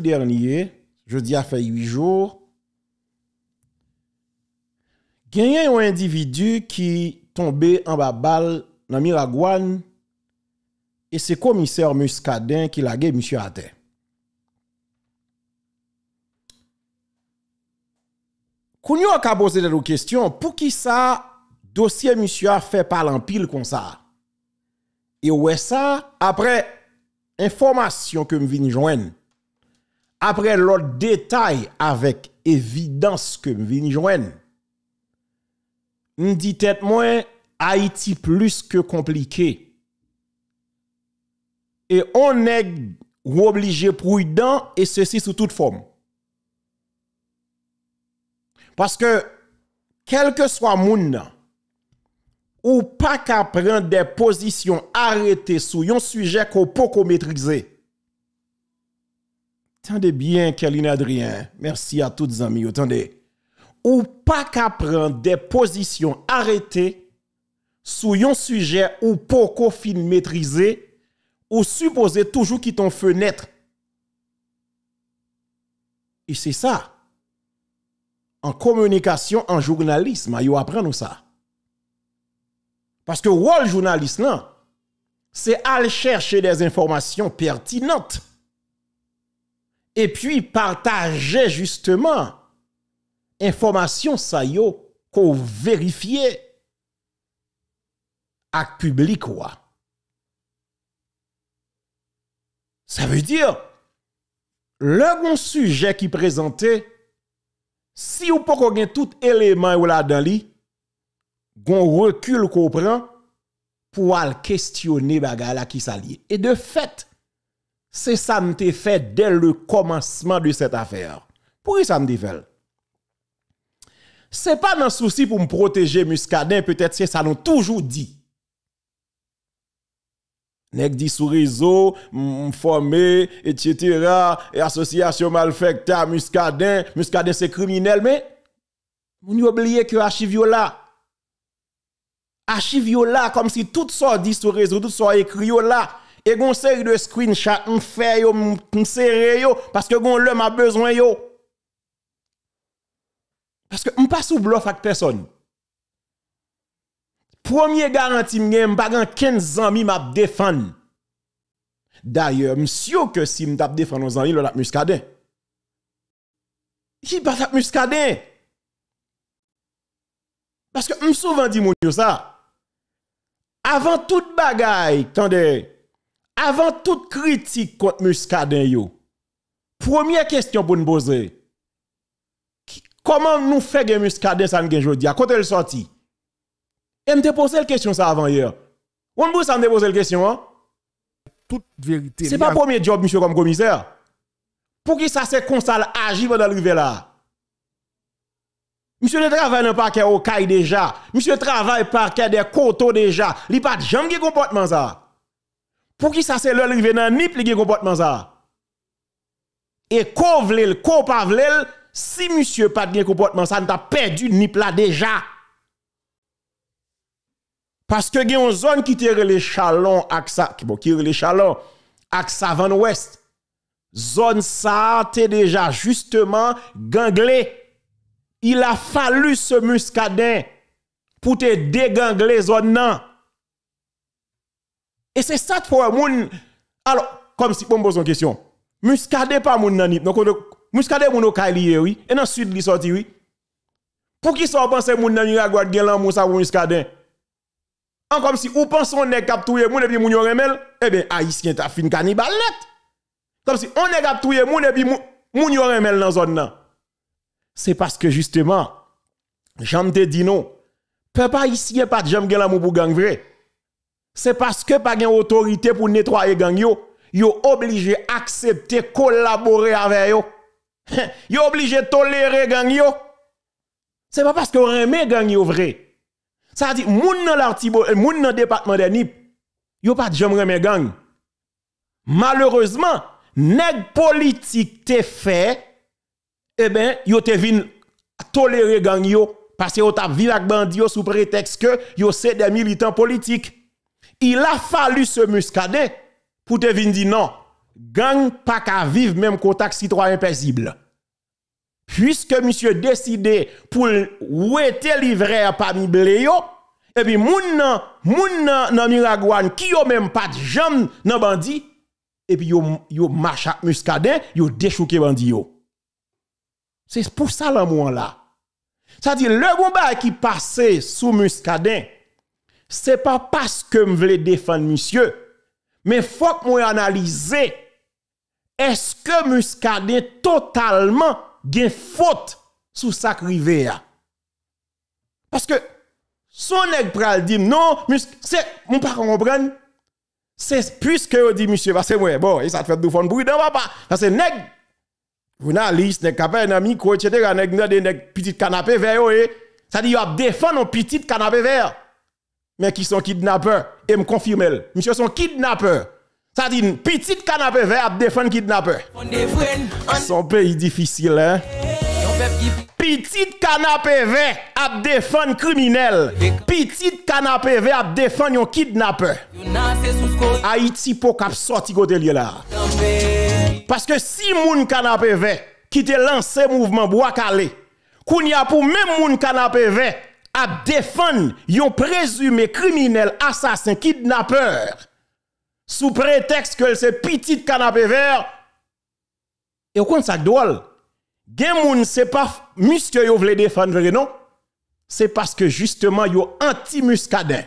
dernier dernier, jeudi a fait 8 jours, gagné un individu qui tombé en bas balle dans Miragouane et c'est commissaire Muscadin qui l'a gagné monsieur à Quand on a posé des questions pour qui ça dossier monsieur a fait par l'empile comme ça. Et est ça après information que me viens joindre apre lor detay avèk evidans kèm vini jwen, n di tèt mwen Haiti plus kè komplike. E onèk woblije prouy dan, e se si sou tout fòm. Paske, kelke swa moun nan, ou pa kèm pren de posisyon arète sou yon suje kò poko metrize, Tende bien, Kalin Adrien, mersi a tout zami, ou pa ka pren de pozisyon arete sou yon suje ou poko fin metrize ou supose toujou ki ton fenetre. E se sa, an komunikasyon an jounalisme, a yo apren nou sa. Paske wòl jounalisme nan, se al chershe de zinformasyon pertinante et puis partager justement information sa yo qu'on vérifier à public quoi. Ça veut dire le bon sujet qui présentait si vous pas tout élément ou là dans li gon recul qu'on prend pour aller questionner bagala qui s'allie. Et de fait c'est ça me fait dès le commencement de cette affaire. Pourquoi ça me Ce C'est pas un souci pour me protéger Muscadin, peut-être c'est ça nous toujours dit. Nèg dit sur réseau, formé, etc. Et association malfecta, muscadin, muscadin c'est criminel, mais vous oubliez que Archivola, là, comme si tout soit dit sur réseau, tout soit écrit là. E goun seri de screenshot, m fè yo, m seri yo, paske goun lèm ap bezwen yo. Paske m pas ou blof ak person. Premier garantim gen, m bagan ken zanmi m ap defan. Darye, m syo ke si m tap defan an zanmi, lòl ap muskade. Ki pat ap muskade. Paske m souvan di moun yo sa. Avan tout bagay, kande... Avant toute critique contre Muscadin, première question pour nous poser. Comment nous faisons Muscadin ça nous aujourd'hui? À côté le sorti? Et me posé la question ça avant hier. On peut s'en poser la question, hein? Toute vérité. C'est pas le premier job, monsieur, comme commissaire. Pour qui ça c'est qu'on ça agit pendant l'arrivée là? Monsieur ne travaille dans parquet au caille déjà. Monsieur travaille parquet des coteaux déjà. Il pas de jambes qui comportement ça. Pou ki sa se lèl rive nan nip li gen kompotman sa? E kov lèl, kov pa vlèl, si monsye pat gen kompotman sa, nta pedu nip la deja. Paske gen yon zon ki tire le chalon ak sa, ki bo kire le chalon, ak sa van ouest, zon sa te deja justeman gangle. Il a falu se muskaden pou te degangle zon nan. Et c'est ça pour moun. Alors, comme si, bon, me pose une question. muscadé pas moun nanip. Donc, muscadé moun au Kali, oui. Et dans le sud, il sorti, oui. Pour qui ça pensé moun nan à gen lan moun sa muscadé En comme si, ou pense on est capturé moun et puis moun yon remel, eh bien, haïtien ta fin cannibale net. Comme si on est capturé moun et puis moun yon remel dans zone nan. C'est parce que justement, j'en te dis non. pas haïtien pas de jam gen lan moun pour gang vrai c'est parce que pas une autorité pour nettoyer gang yo, yo obligé accepter collaborer avec yo. Hein, yo obligé tolérer gang yo. C'est pas parce que vous gang yo vrai. Ça dit moun nan l'artibo, euh, moun nan département de NIP, yo pas jamais remet gang. Malheureusement, nèg politique te fait eh ben yo te vin tolérer gang yo parce que yo t'a vivre avec bandits sous prétexte que yo c'est des militants politiques. Il a fallu ce muscader pour te venir dire non, gang pas qu'à vivre même contact citoyen paisible. Puisque monsieur décidé pour ouéter livrer parmi bléo, et puis moun nan, moun nan, nan Miragouane qui yon même pas de jambes nan bandit, et puis yo, marche muscadet, yo déchouke bandit C'est pour ça l'amour là. Ça dit, le bon qui passait sous Muscadet, c'est pas parce que je voulais défendre monsieur, mais faut que moi analyser est-ce que Muscadet totalement une faute sous sa rivière Parce que son nèg pral dit non, c'est mon pas comprendre. C'est puisque vous dit monsieur parce que moi bon, il ça fait deux fois bruit dans papa. Parce que nèg journaliste, nèg capable un micro etc. nèg pas des nèg petit canapé vert Ça dit il a défendre un petit canapé vert mais qui sont kidnappeurs. Et me confirme, monsieur sont kidnappeurs. Ça dit, petite canapé vert à défendre kidnappeurs. Son pays difficile, hein? Petite canapé vert à défendre criminel. Petite canapé vert à défendre kidnapper. Haïti pour cap sorti côté là. Parce que si moun canapé vert qui te lancé mouvement bois calé, qu'on pour même moun canapé vert à défendre un présumé criminel, assassin, kidnappeur, sous prétexte que c'est petit canapé vert. Et au compte ça drôle. Gen moun c'est pas Monsieur yo défendre non. C'est parce que justement yo anti muscadin.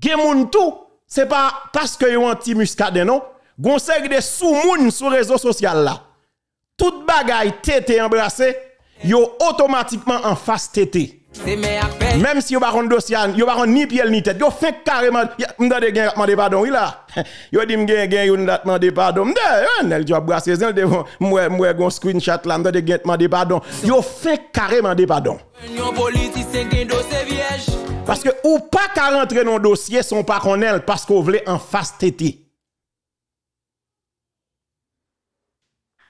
Gen moun tout, c'est pas parce que yo anti muscadin non. Gon de sous moun sur réseau social là. Tout bagay tete embrassé, yo automatiquement en face tete. Même si vous n'avez pas dossier, vous n'avez ni pied ni tête, vous faites carrément. Vous avez pardon, Vous dit pardon. Vous avez dit pardon. Vous Parce que ou pas rentrer dans le dossier, sont pas parce qu'on voulait en face tété.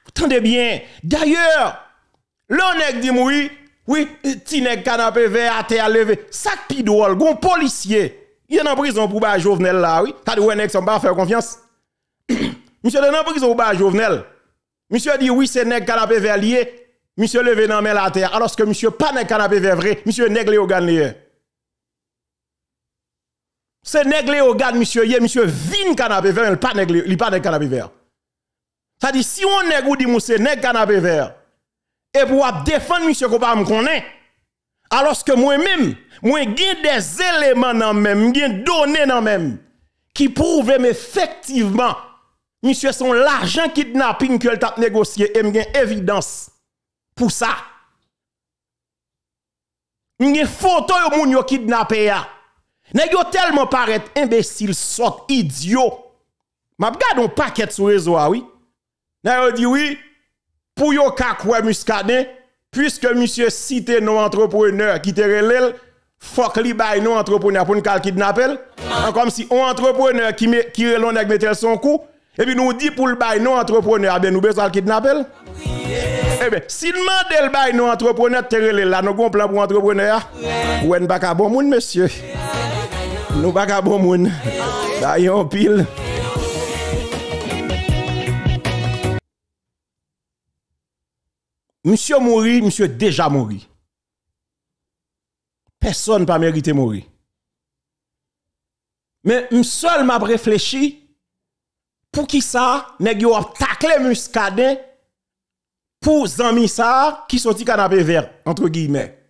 Attendez bien. D'ailleurs, l'on est dit oui. Oui, nèg canapé vert à terre levé. Sac pidouol, gon policier. Il est en prison pour ba Jovenel là, oui. T'as dit, ouais, sont pas faire confiance. Monsieur est en prison pour ba Jovenel. Monsieur dit, oui, c'est nèg canapé vert lié. Monsieur levé dans la terre. Alors que monsieur pas nèg canapé vert vrai, monsieur nèg Léogan lié. C'est nèg Léogan, monsieur yé, monsieur vin canapé vert, il pas nèg, il pas nèg canapé vert. Ça dit, si on nèg ou dit, monsieur nèg canapé vert et pour défendre monsieur qu'on pas me Alors que moi-même, moi j'ai des éléments dans même, j'ai donné dans même qui prouvent effectivement monsieur son l'argent kidnapping que t'a négocié et j'ai évidence pour ça. J'ai photo de moun yo kidnappé ya. Nèg tellement paraît imbécile, sort idiot. M'a regarde un paquet sur réseau ah oui. Nèg dit oui, pour yo kakwe muscadin, puisque monsieur cité nos entrepreneurs qui te relèl, Fok li bay non entrepreneur pour nous En Comme si un entrepreneur qui me, qui relon son coup et puis nous dit pour le bay non entrepreneur ben nous besoin kidnapper. Eh bien, si demandons le bay non entrepreneur te relèl là nous gon plan pour entrepreneur. Ou en pas bon moun monsieur. Nous pas bon moun. Bah pile. Monsieur Mouri, monsieur déjà mourit. Personne pas mérité mourir. Mais seul m'a réfléchi pour qui ça nèg yo taclé muscadin pour zami ça qui sorti canapé vert entre guillemets.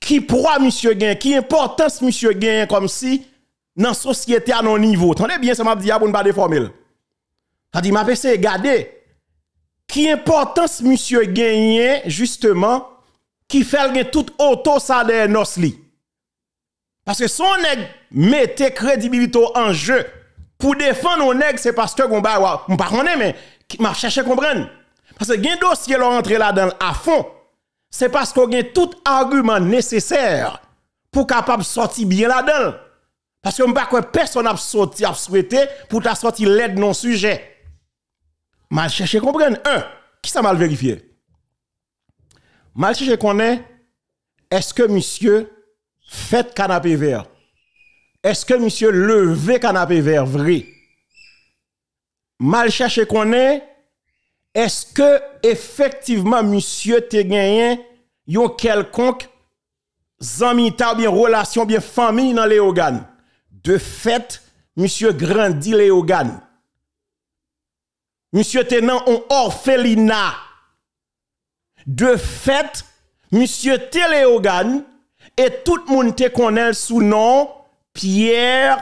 Qui pourra, monsieur gain, qui importance monsieur gain comme si dans société à nos niveau. attendez bien ça m'a dit ah, pour ne pas déformer. Ça dit m'a essayé garder qui importance monsieur gagné justement qui fait tout auto ça nos nosli parce que son nèg mette crédibilité en jeu pour défendre nos nèg c'est parce que on bah on pas mais m'a à comprendre parce que le dossier là rentrer là dedans à fond c'est parce qu'on a tout argument nécessaire pour capable sortir bien là-dedans. Parce que je ne peut pas personne a souhaiter pour sortir l'aide nos sujets mal cherché comprendre. Un, qui ça mal vérifié? Mal chercher qu'on est-ce que monsieur fait canapé vert? Est-ce que monsieur levé canapé vert vrai? Mal chercher qu'on est-ce que effectivement monsieur te gagné yon quelconque zamita bien relation bien famille dans les organes? De fait, monsieur grandit les organes. Monsie tenan an Orfelina. De fet, monsie teleogan e tout moun te konel sou nan Pierre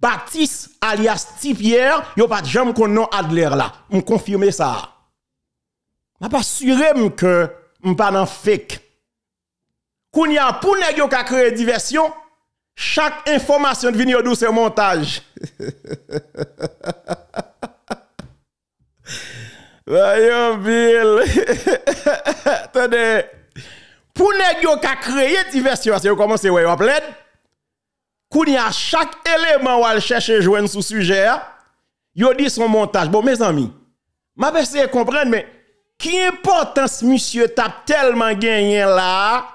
Baptiste alias Ti-Pierre. Yo pat jam kon nan Adler la. M konfirme sa. Ma pa sure m ke m pa nan fake. Koun ya pou neg yo ka kreye diversyon, chak informasyon vini yo dou se montaj. He he he he he he he he he Voyons, Bill. Attendez. Pour nèg yon ka créer diversion, vous commencez comment c'est ouais, on y a chaque élément ou al chercher sur sous sujet, hein, yo dit son montage. Bon mes amis, m'a de comprendre mais qui importance monsieur t'a tellement gagné là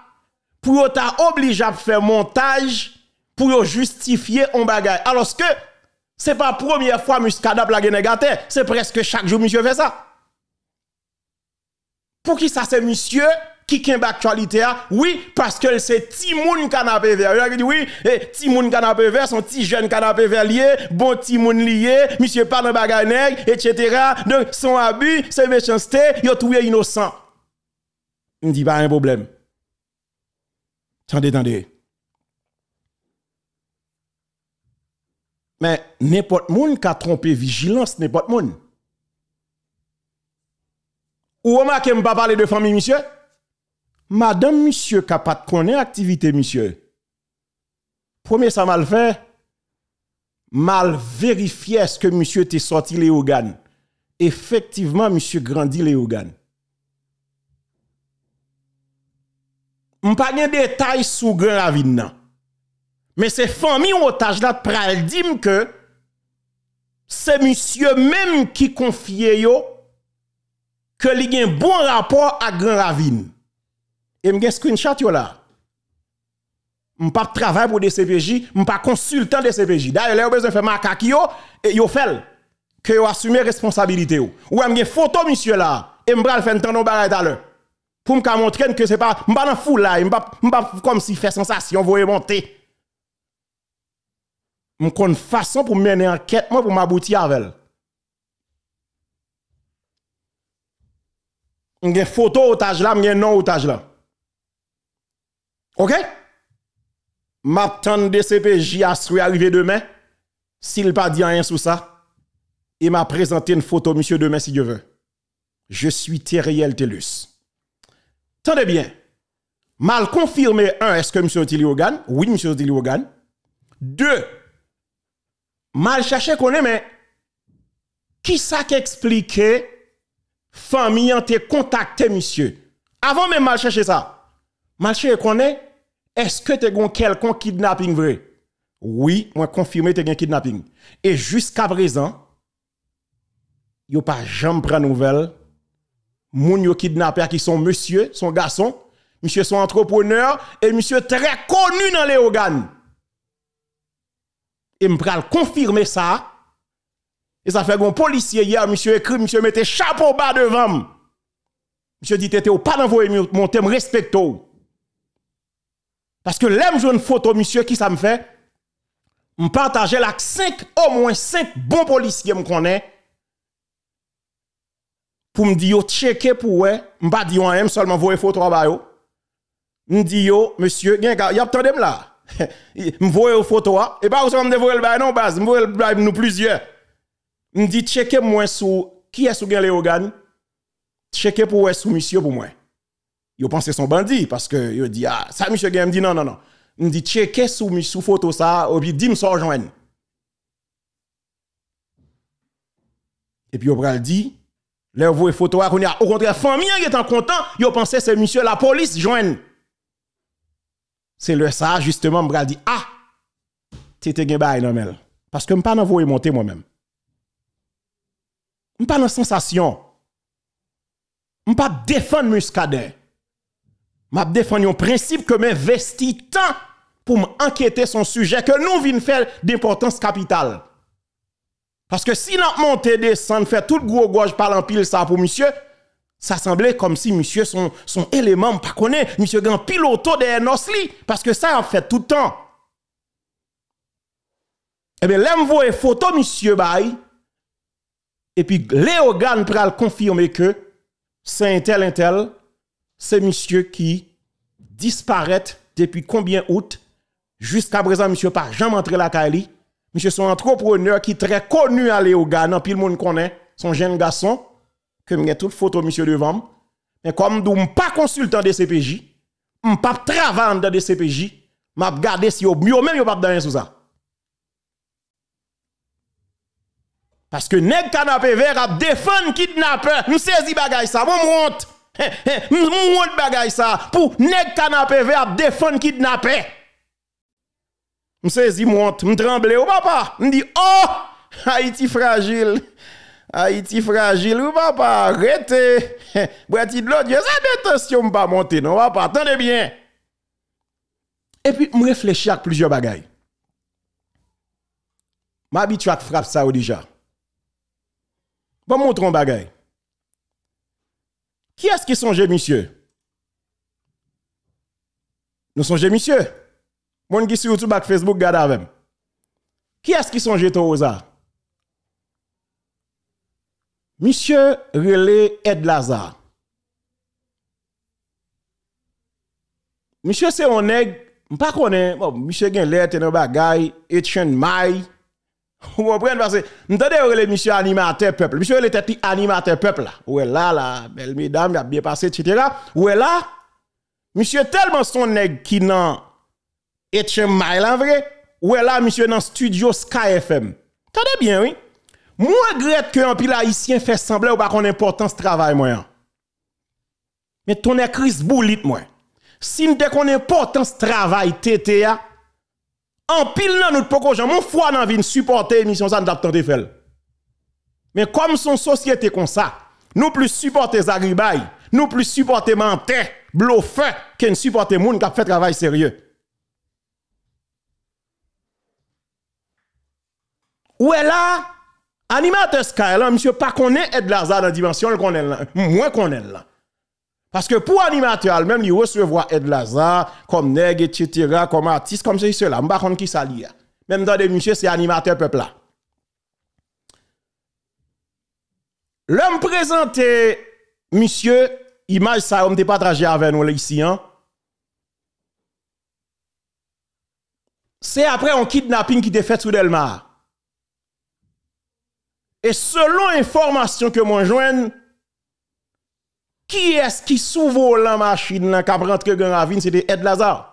pour t'a obligé à faire montage pour justifier un bagage. Alors que c'est pas la première fois kadap la c'est presque chaque jour monsieur fait ça. Pour qui ça c'est monsieur qui kembe actualité oui parce que c'est timoun canapé vert il dit oui eh, timoun canapé vert son petit jeune canapé vert lié bon timoun lié monsieur pas dans bagay etc. donc son abus ses méchanceté il trouvé innocent ne dit pas un problème attendez attendez mais n'importe moun qui a trompé vigilance n'importe moun Ou wama ke m pa pale de fami misye? Madame misye kapat konen aktivite misye. Pweme sa mal fe? Mal verifye eske misye te soti le ou gan. Efektiveman misye grandi le ou gan. M pa gen detay sou gravid nan. Me se fami ou otaj la pral dim ke se misye menm ki konfye yo que a un bon rapport à Grand Ravine. Et un screenshot yo là. travaille travail pour des CPJ, un consultant des CPJ. D'ailleurs, là besoin de faire makaki yo et il faut que yo assumer responsabilité yo. Ou une photo monsieur là et m'bral faire temps non bagaille tout Pour m'ka montrer que c'est pas m'pa dans fou là, m'pa comme si fait sensation voyer monter. une façon pour mener enquête moi pour m'aboutir avec Il y a photo otage là, il y a non otage là. OK M'attendre de CPJ à arriver demain s'il pas dit rien sur ça et m'a présenté une photo monsieur demain si Dieu veut. Je suis Teriel Telus. Tendez bien. Mal confirmé, un, est-ce que monsieur Tiliogan Oui, monsieur Otili Deux, mal cherché qu'on est, mais qui ça qui expliquait famille on te contacté, monsieur. Avant même mal chercher ça, mal est-ce que tu gon quelqu'un kidnapping vrai? Oui, moi confirmé tu un kidnapping. Et jusqu'à présent, a pas jamais prendre nouvelle. Moun yo kidnappé qui sont monsieur, son garçon, monsieur son entrepreneur et monsieur très connu dans les organes. Et me confirmer ça et ça fait un policier hier, monsieur écrit, monsieur mettait chapeau bas devant. Monsieur dit, t'étais au pas d'envoyer mon thème, respecte Parce que l'aime une photo, monsieur, qui ça me fait? Je partage là 5, au moins 5 bons policiers me connaît. Pour me dire, checker pour ouais, je pas dire un seulement voyer photo à yo. yo. Me dit monsieur, il y a là. Je voyer photo hein? et pas seulement me voyer le bail non base, me le bail nous plusieurs me dit checker moi sur qui est sous les organes checker pour est sous monsieur pour moi yo pensé son bandit parce que yo dit ah ça monsieur Il me dit non non non me dit checker sous sous photo ça ou puis dim me sort et puis on pral dit leur voix photo qu'on a au contraire famille en content yo pensé c'est monsieur la police joigne. c'est le ça justement me dit ah t'étais un bail non parce que me pas envoyer monter moi-même Mwen pa nan sensasyon. Mwen pa defan mwen skade. Mwen pa defan yon prinsip ke mwen vesti tan pou mwen anketen son suje ke nou vin fèl d'importans kapital. Paske si nan mwen tèdè san fè tout gwo gwoj palan pil sa pou misye, sa semblè kom si misye son eleman mwen pa konè. Misye gen piloto de enos li. Paske sa yon fè toutan. Ebe lem eh vo e foto misye bayi, et puis Léogane pral confirmer que c'est un tel, un tel, c'est monsieur qui disparaît depuis combien août jusqu'à présent monsieur pas jamais entré la Kali. Monsieur son entrepreneur qui est très connu à Léogan, puis le monde connaît, son jeune garçon que j'ai toute photo monsieur devant mais comme nous ne pas consultant de CPJ, je ne pas travaillant dans des CPJ, je gardé si au mieux même pas dans ça. Parce que nèg canapé vert a défendre kidnapper, Nous saisi bagage ça, bon honte. Nous honte bagay ça pour nèg canapé vert a défendre kidnapper, Nous saisi honte, nous trembler au oh, papa. me dit oh Haïti fragile. Haïti fragile, ou oh, papa, arrêtez. Boiti de l'autre, ça attention, pas monter, non, papa, attendez bien. Et puis, je réfléchis à plusieurs bagailles. M'habitue à frappe ça oh, déjà montrer un bagay. Qui est-ce qui songe, monsieur? Nous songe, monsieur. Mon qui sur YouTube, Facebook, garde avec. Qui est-ce qui songe, Toza? Monsieur Relé Ed Lazare. Monsieur, c'est un nègre, je ne sais pas, monsieur, il a l'air de bagay, Etienne May. Mwen pren vase, mwen tade wè lè mishè animatè pepl. Mishè wè lè tè pi animatè pepl la. Wè la la, bel mi dam, ya biye pasè, etc. Wè la, mishè telman son neg ki nan HM Mailan vre. Wè la, mishè nan studio Sky FM. Tade bien, wè. Mwen gret kè yon pi la isyen fè semblè wè pa kon importan s'travay mwen. Mwen tonè kris boulit mwen. Sin de kon importan s'travay tete ya. An pil nan nou t'poko jan, moun fwa nan vi n'suporte misyon sa n'adaptante fel. Men kom son sosyete kon sa, nou plis suporte zari bay, nou plis suporte mantè, blofè, ke n'suporte moun kap fè travay sèrye. Ou e la, animate skay lan, msye pa konen ed la zade dimensyon l konen lan, mwen konen lan. Parce que pour animateur, même, il recevoir Ed Lazare, comme Neg, etc., comme artiste, comme ceci, cela. M'ba qui s'allie. Hein. Même dans des messieurs, c'est animateur peuple là. L'homme présenté, monsieur, image ça, on partagé avec nous ici, hein. C'est après un kidnapping qui défait fait sous Delmar. Et selon l'information que moi joigne, qui est-ce qui s'ouvre la machine qui a rentré la ville, c'était Ed Lazare.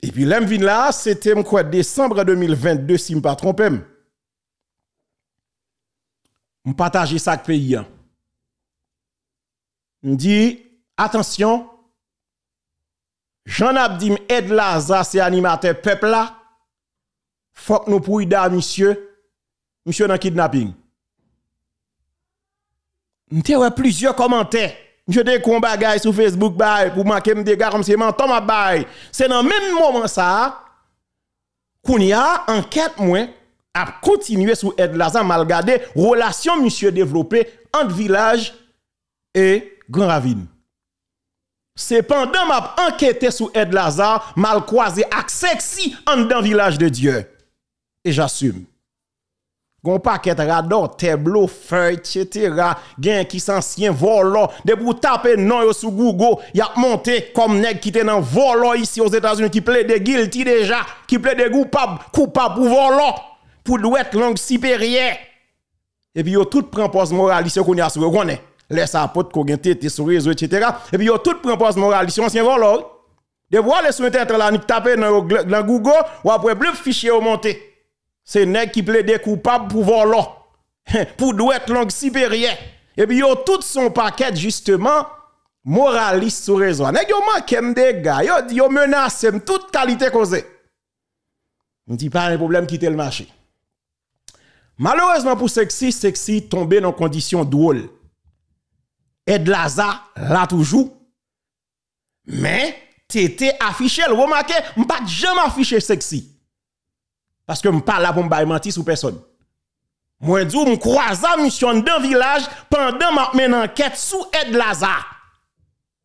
Et puis, l'emvin là, c'était quoi, décembre 2022, si je ne me trompe pas. Hein. Je partage ça avec pays. Hein. Je dis, attention, Jean Abdim Ed Lazare, c'est animateur peuple là. Faut que nous puissions, monsieur monsieur dans kidnapping. a eu plusieurs commentaires. Monsieur des combats sur Facebook pour marquer me dégâts comme c'est C'est dans même moment ça a enquête moins a continué sous aide Lazan relations relation monsieur développé entre village et Grand Ravine. Cependant, m'a enquêté sous aide Lazare, mal croisé, sexy en dans village de Dieu. Et j'assume. Gon paquet radon, tableau, feuille, etc. Gen qui s'ancien volant. De vous taper non yo Google, y a monté comme nèg qui te nan volant ici aux États-Unis qui plaide guilty déjà, qui plaide coupable, coupable pour volant, pour douette langue supérieure. Et puis yo tout prend pose moraliste qu'on y a sur connaît. Laisse pote qu'on gen sur réseau etc. Et puis yo tout prend pose moraliste ancien volant. De vous aller sur internet là, ni taper dans Google, ou après bleu fichier ou monté c'est nèg qui plaide coupable pour voler, pour douette langue supérieur. Et eh puis yo tout son paquet justement moraliste sur raison. Nèg yo manque de gars, yo yo menace toute qualité causée. On dit pas un problème quitter le marché. Malheureusement pour sexy, sexy tombé dans condition drôle. Et de Laza, là toujours. Mais, t'étais affiché, le remarquez, jamais affiché sexy. Parce que je ne parle pas pour me mentir sur personne. Moi, je me croise mission dans village pendant ma enquête sous Ed Lazar.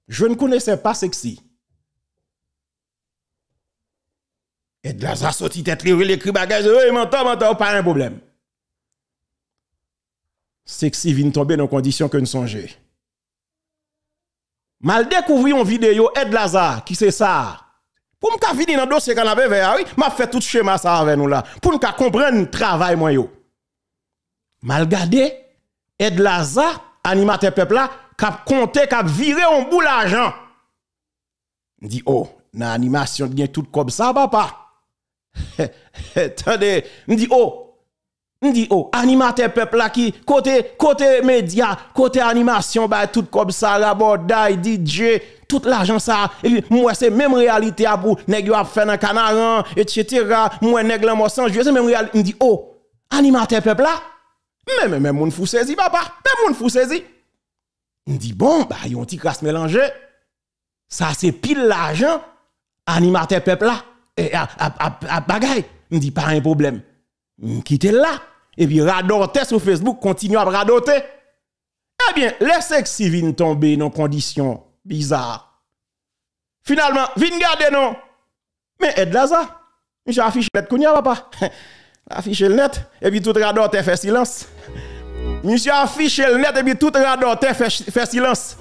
Je ne connaissais pas sexy. Ed Lazar sorti tête libre, il écrit bagage, m'entends, m'entend, m'entend, pas un problème. Sexy vient tomber dans conditions que nous songeons. Mal découvrir une vidéo Ed Lazar, qui c'est ça? Pour me finir dans le dossier canapé vert, oui, m'a fait tout schéma ça avec nous là. Pour nous comprendre le travail moi yo. de Ed Laza, animateur peuple là, cap compté, cap viré en bout l'argent. Dit oh, dans l'animation bien tout comme ça papa. Attendez, je dit oh, me dit oh, animateur peuple là qui côté côté média, côté animation bah tout comme ça, rabordai, DJ, tout l'argent ça. et Moi, c'est même réalité à pour nèg yo a fait dans canaran, etc. Moi, nèg la sans c'est même réalité. Me dit, oh, animateur peuple là, mais même, même, ne fou saisi, papa, même mon fou saisi. Me dit, bon, bah, un petit crasse mélangé. Ça, c'est pile l'argent, animateur peuple là, et à, à, à, Me dit, pas un problème. quitte là. Et puis, radoter sur Facebook, continue à radoter. Eh bien, les sexy viennent tomber dans conditions bizarre. Finalement, venez garder non. Mais Ed là ça. J'ai affiché net kounya papa. affiché le net et puis tout le te fait silence. Monsieur affiche le net et puis tout le te fait silence.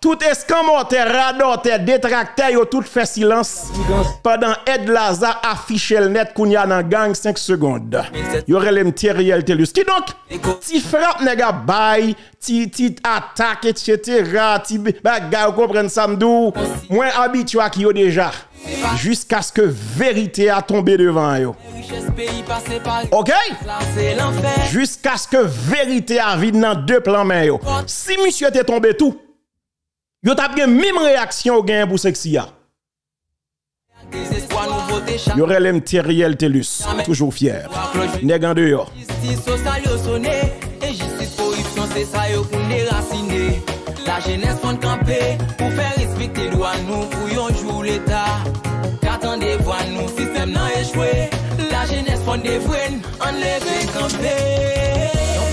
Tout eskomote, rado, detrakte, yo tout fè silans Padan Ed Laza afiche l net koun ya nan gang 5 segonde Yo relem ti reyel telus Ti donk, ti frap nega bay, ti tit atake, ti chete ra, ti be Bak ga ou kompren samdou, mwen abit yo ak yo deja Jusk aske verite a tombe devan yo Ok? Jusk aske verite a vide nan de plan men yo Si misye te tombe tou Yo tap gen même réaction gen pour sexy ya. Yo relem Thériel Telus, toujours fier. Nèg en dehors. La jeunesse font camper pour faire respecter droit nous fouillons jouer jour l'état. Qu'attendez voir nous système n'a échoué. La jeunesse font des vrais enlever camper.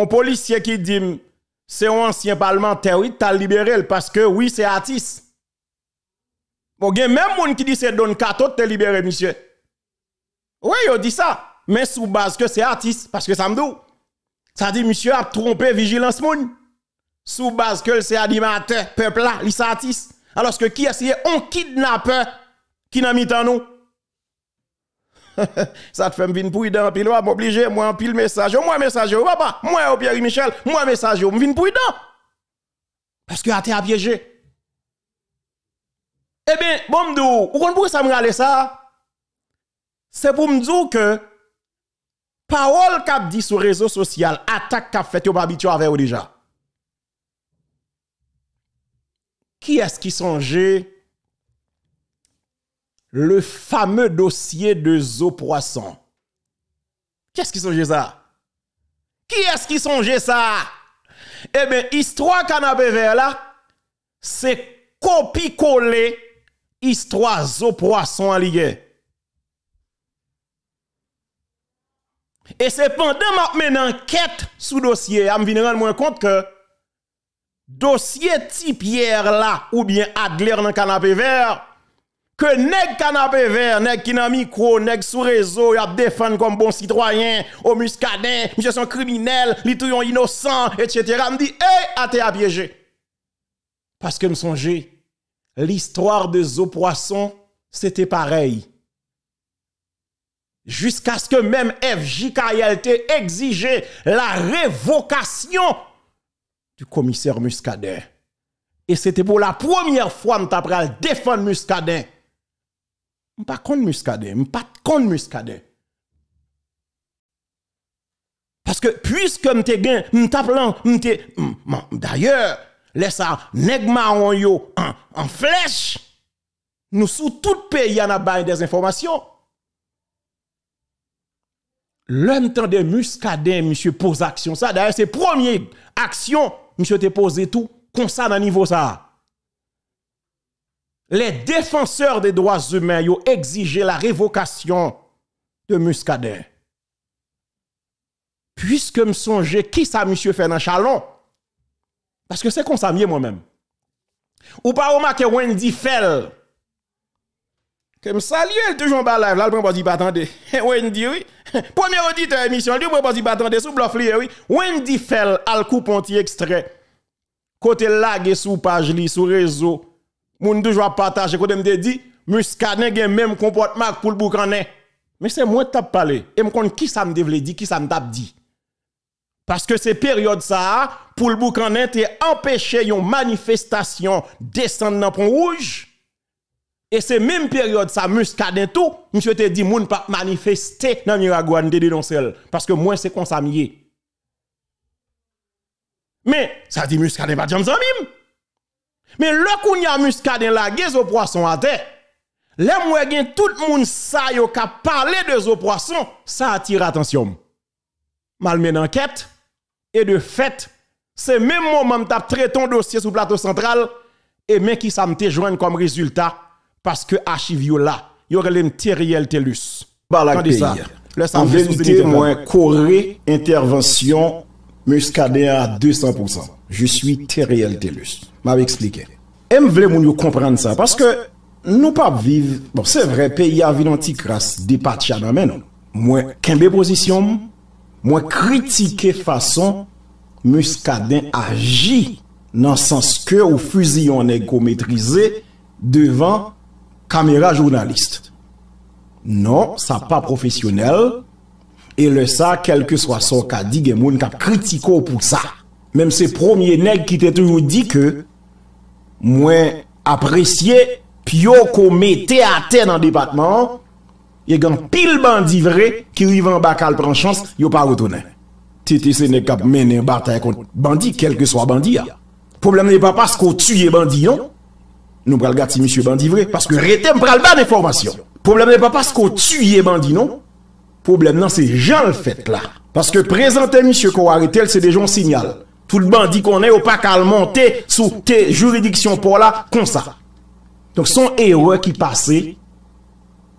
un policier qui dit, c'est un ancien parlementaire, oui, as libéré parce que oui, c'est artiste. Bon, a même qui dit c'est Don Kato, t'es libéré, monsieur. Oui, il dit ça. Mais sous base que c'est artiste, parce que ça me dit. Ça dit, monsieur a trompé vigilance Sous base que c'est animateur, peuple là, il Alors que qui est-ce qui un kidnappeur qui n'a mis en nous? ça te fait me pour dans pile va m'obliger moi en pile message moi message papa moi Pierre Michel moi message me vinn pour dans parce que a été piégé eh bien, bon m'dou, ou pourquoi ça me ça C'est pour me que parole qu'a dit sur réseau social, attaque qu'a fait, ou pas habitué avec ou déjà. Qui est-ce qui songe Le fame dosye de zoproason. Kè s ki sonje sa? Kè s ki sonje sa? Ebe, istro a kanapè ver la, se kopi kole istro a zoproason a liye. E se pande ma menan ket sou dosye, am vineran mwen kont ke, dosye ti pier la ou bien agler nan kanapè ver, que nèg canapé vert, nèg qui nan micro, nèg sous réseau, y a défendre comme bon citoyen, au muscadin, monsieur son criminel, li tout innocent, etc. Me dit, hey, eh, a te piégé. Parce que me songez, l'histoire de Zo Poisson, c'était pareil. Jusqu'à ce que même FJKLT exigeait la révocation du commissaire Muscadin. Et c'était pour la première fois que je défendre Muscadin M pa kon mouskade, m pa kon mouskade. Paske pwiske m te gen, m tap lan, m te... M d'ayor, lè sa negma an yo, an flèche, nou sou tout pe yana baye des informasyon. Lè m tende mouskade, m mèche pose aksyon sa, d'ayor se promye aksyon, m mèche te pose etou, kon sa nan nivou sa. les défenseurs des droits humains ont exigé la révocation de Muscadet. Puisque me songe qui ça monsieur Fernand Chalon parce que c'est comme ça moi-même. Ou pas que Wendy Fell comme ça lui toujours en live là le pas dit pas Wendy oui. Premier auditeur émission lui pas dit pas attendre sous bluff oui. Wendy Fell al anti extrait côté lage sous page sous réseau moun toujours partager quand me dit muscadet gen même comportement pour le boucanet mais c'est moi ai parlé et me qui ça me devait dire qui ça me t'a dit parce que ces périodes ça pour le boucanet est empêché une manifestation descendre le pont rouge et c'est même période ça muscadet tout monsieur te dit moun pas manifester dans Miragouane de dénoncer parce que moi c'est comme ça mais ça dit muscadet pas jamzamim mais le y a muscadin la au poisson à terre. Les moyens tout le monde sa yo ka parler de zo poisson, ça attire attention. Malmen enquête et de fait, c'est même moment m'tap traité ton dossier sous plateau central et mais qui ça m'te joindre comme résultat parce que archive là, yo relem Teriel Telus. ça. En vérité, moi, intervention muscadin à 200%. Je suis Teriel Telus. M avi eksplike. M vle moun yo komprende sa, paske nou pap viv, bon se vre pe, ya vin an ti kras, di pat chan ame non. Mwen kenbe posisyon, mwen kritike fason, mous kaden aji, nan sanske ou fuzi yon neg kometrize, devan kamera jounaliste. Non, sa pa profesyonel, e le sa, kelke swa son ka dige moun, moun kap kritiko pou sa. Mem se promye neg ki te tou yon di ke, Mwen apresye Pyo ko mette a ten an depatman Ye gen pil bandi vre Ki rivan bakal pran chans Yo pa wotounen Tete se ne kap menen batay kon bandi Kelke swa bandi ya Problem ne pa pas ko tuye bandi non Nou pral gati misyo bandi vre Paske rete m pral ban informasyon Problem ne pa pas ko tuye bandi non Problem nan se jan l fèt la Paske prezante misyo ko aritel se dejon sinyal Fout ban di konen ou pa kalman te sou te juridiksyon pou la konsa. Donk son eroi ki pase,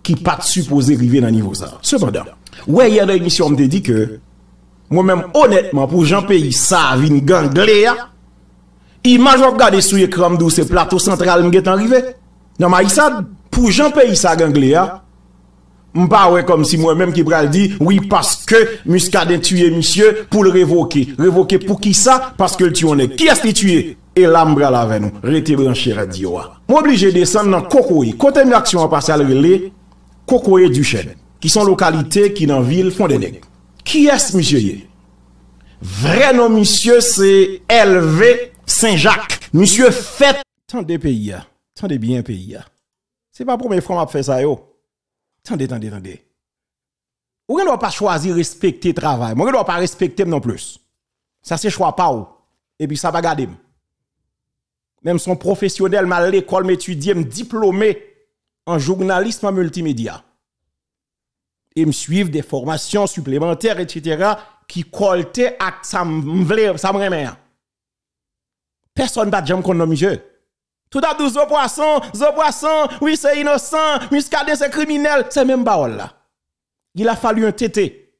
ki pati supose rive nan nivou sa. Sebandan, wè yè da emisyon mde di ke, mwen mèm honètman pou Jean-Pierre Issa avin ganglè ya, imaj wap gade sou ye kram dou se plato sentral mget anrive. Nan ma Issa, pou Jean-Pierre Issa ganglè ya, Mpa wey kom si mwen menm ki bral di, oui paske muska den tuye misye pou l revoke. Revoke pou ki sa? Paske l tuyone. Ki es li tuye? E lam bral ave nou. Reti branche radi wa. Mwen oblije desan nan kokoye. Kote mwen aksyon a pase al rile, kokoye du chen. Ki son lokalite ki nan vil fondene. Ki es misye ye? Vre non misye se LV Saint-Jacques. Misye fet. Tande peyi ya. Tande bien peyi ya. Se pa pou mwen fwam ap fwe sa yo. Attendez, attendez, attendez. Ou ne doit pas choisir respecter le travail. Moi, ne doit pas respecter non plus. Ça, c'est choix pas Et puis, ça va garder. Même son professionnel, à l'école, m'étudier, diplômé en journalisme multimédia. Et me suivre des formations supplémentaires, etc., qui coltaient à ça me ça me Personne ne va jamais connaître monsieur. Tout à tout, zo poisson, zo poisson, oui, c'est innocent, muscadet c'est criminel, c'est même parole là. Il a fallu un tété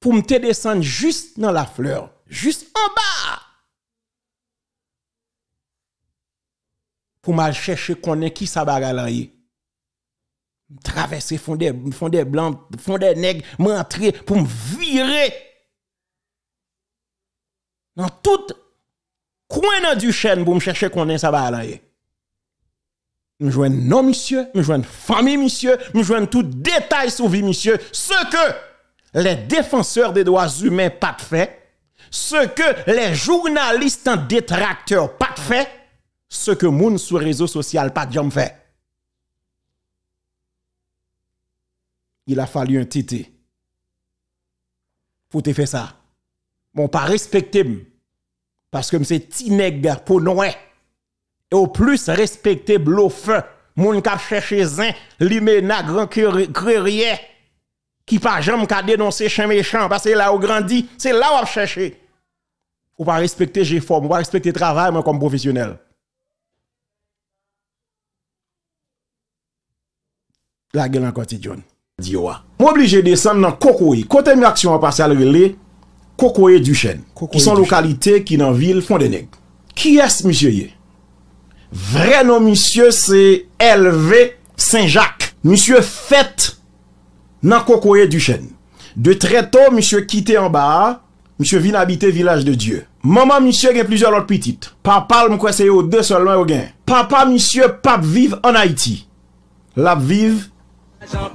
pour me descendre juste dans la fleur, juste en bas. Pour mal chercher qu'on est qui sa bagaille Traverser, fond des blancs, fond des nègres, m'entrer pour me virer dans toute coin dans du chêne pour me chercher est ça va là. Me eh. un non monsieur, me une famille monsieur, me tous tout détail sur vie monsieur, ce que les défenseurs des droits humains pas de fait, ce que les journalistes en détracteurs pas de fait, ce que moun sur réseau social pas de fait. Il a fallu un titi pour te faire ça. Bon, pas respecter parce que c'est petit nègre pour nous. Et au plus respecté feu. mon qui cherche zin, limena grand crérier. Qui pas jamais qu'à dénoncer chien méchant. Parce que là où grandit, c'est là où on cherche. Ou pas respecter les forme, ou pas respecter travail comme professionnel. La gueule en quotidien. Moi obligé de descendre dans Kokoui. Côté mi action à passer à le Kokoye Duchen, ki son lokalite ki nan vil Fondeneg. Ki es msye ye? Vrenon msye se LV Saint-Jacques. Msye Feth nan Kokoye Duchen. De treto msye kite an ba, msye vin habite Vilaj de Dieu. Maman msye gen plizor lot pitit. Papal mkwese yo de sol lwen o gen. Papa msye pap vive an Haiti. Lap vive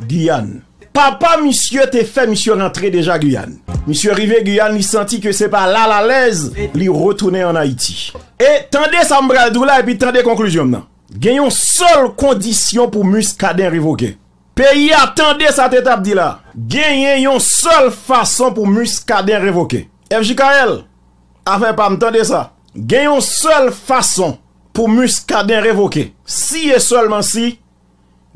Guyanne. Pa pa misye te fe misye rentre deja Guyan. Misye rive Guyan li santi ke se pa la la lez li rotoune an Haiti. E tende sa mbradou la epi tende konkluzyon nan. Gen yon sol kondisyon pou muskaden revoke. Pe yi atende sa tetap di la. Gen yon sol fason pou muskaden revoke. FJKL. Afen pa mtende sa. Gen yon sol fason pou muskaden revoke. Si e solman si.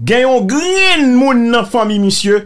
Gen yon glin moun nan fami misye.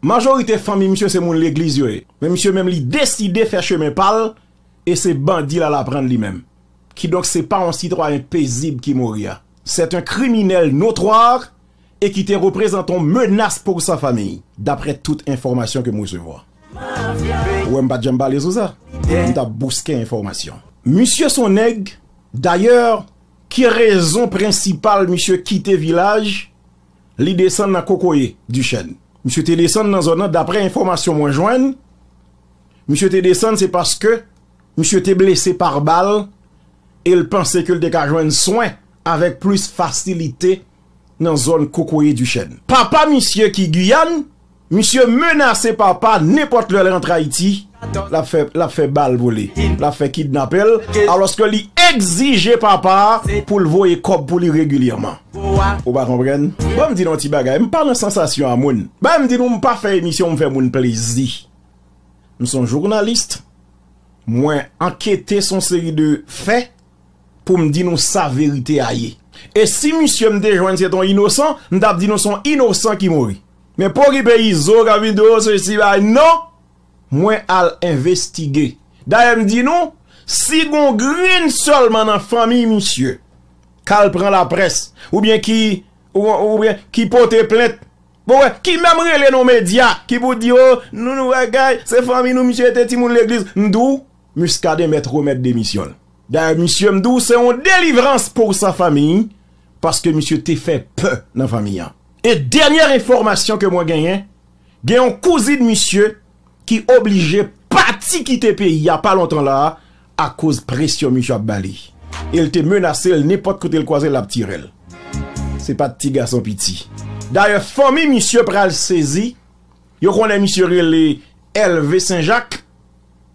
Majorite fami msye se moun l'egliz yo e. Men msye mem li deside fè chèmen pal e se bandi la la pran li mem. Ki donk se pa ansi dro a impèzib ki morya. Sèt un kriminel notroar e ki te reprezenton menas pou sa fami. Dapre tout informasyon ke mou se vwa. Ouè mba djemba le zoza. Mou ta bouske informasyon. Msye son neg, dayeur, ki rezon prinsipal msye kite vilaj, li desen nan kokoye du chèn. Monsye te desen nan zon apre informasyon mwen jwen Monsye te desen se paske Monsye te blese par bal El pense ke l dek a jwen soen Avek plus fasilite Nan zon kokoye du chen Papa monsye ki Guyane Monsye menase papa Nepote le rentra iti la fe bal bole, la fe kidnapel aloske li egzije papa pou l voye kop bole regulirman ou ba kompren? ba m di nou ti bagay, m pa nan sensasyon a moun ba m di nou m pa fe emisyon m fe moun plezi m son jounalist mwen anketè son seri de fe pou m di nou sa verite a ye e si m sou m dejoen se ton inosan m tap di nou son inosan ki mori me pou ki be yi zon gavido se si bay nan Mwen al investige. Da e mdi nou, si gon grin sol man nan fami misye, kal pran la pres, oubyen ki, oubyen ki pote plet, oubyen ki memre le nou media, ki pou di, oh, nou nou agay, se fami nou misye ete ti moun l'eglise, mdou, muskade metro met demisyon. Da e misye mdou, se yon delivrans pou sa fami, paske misye te fe pe nan fami yan. E denyer informasyon ke mwen genyen, genyon kouzid misye, ki oblije pati kite pe y a pa lontan la a kouz presyon mi chwa bali. El te menase el nepot kote l kwaze la ptirel. Se pati gas an piti. Daye, fomi misye pral sezi, yo konde misye rile elve Saint-Jacques,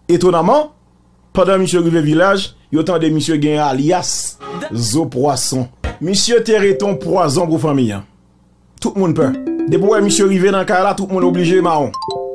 etonaman, padan misye rive vilaj, yo tande misye gen alias Zo Poisson. Misye tereton poisson pou fomi ya. Tout moun pe. De pouwe misye rive nan kare la, tout moun oblije maon.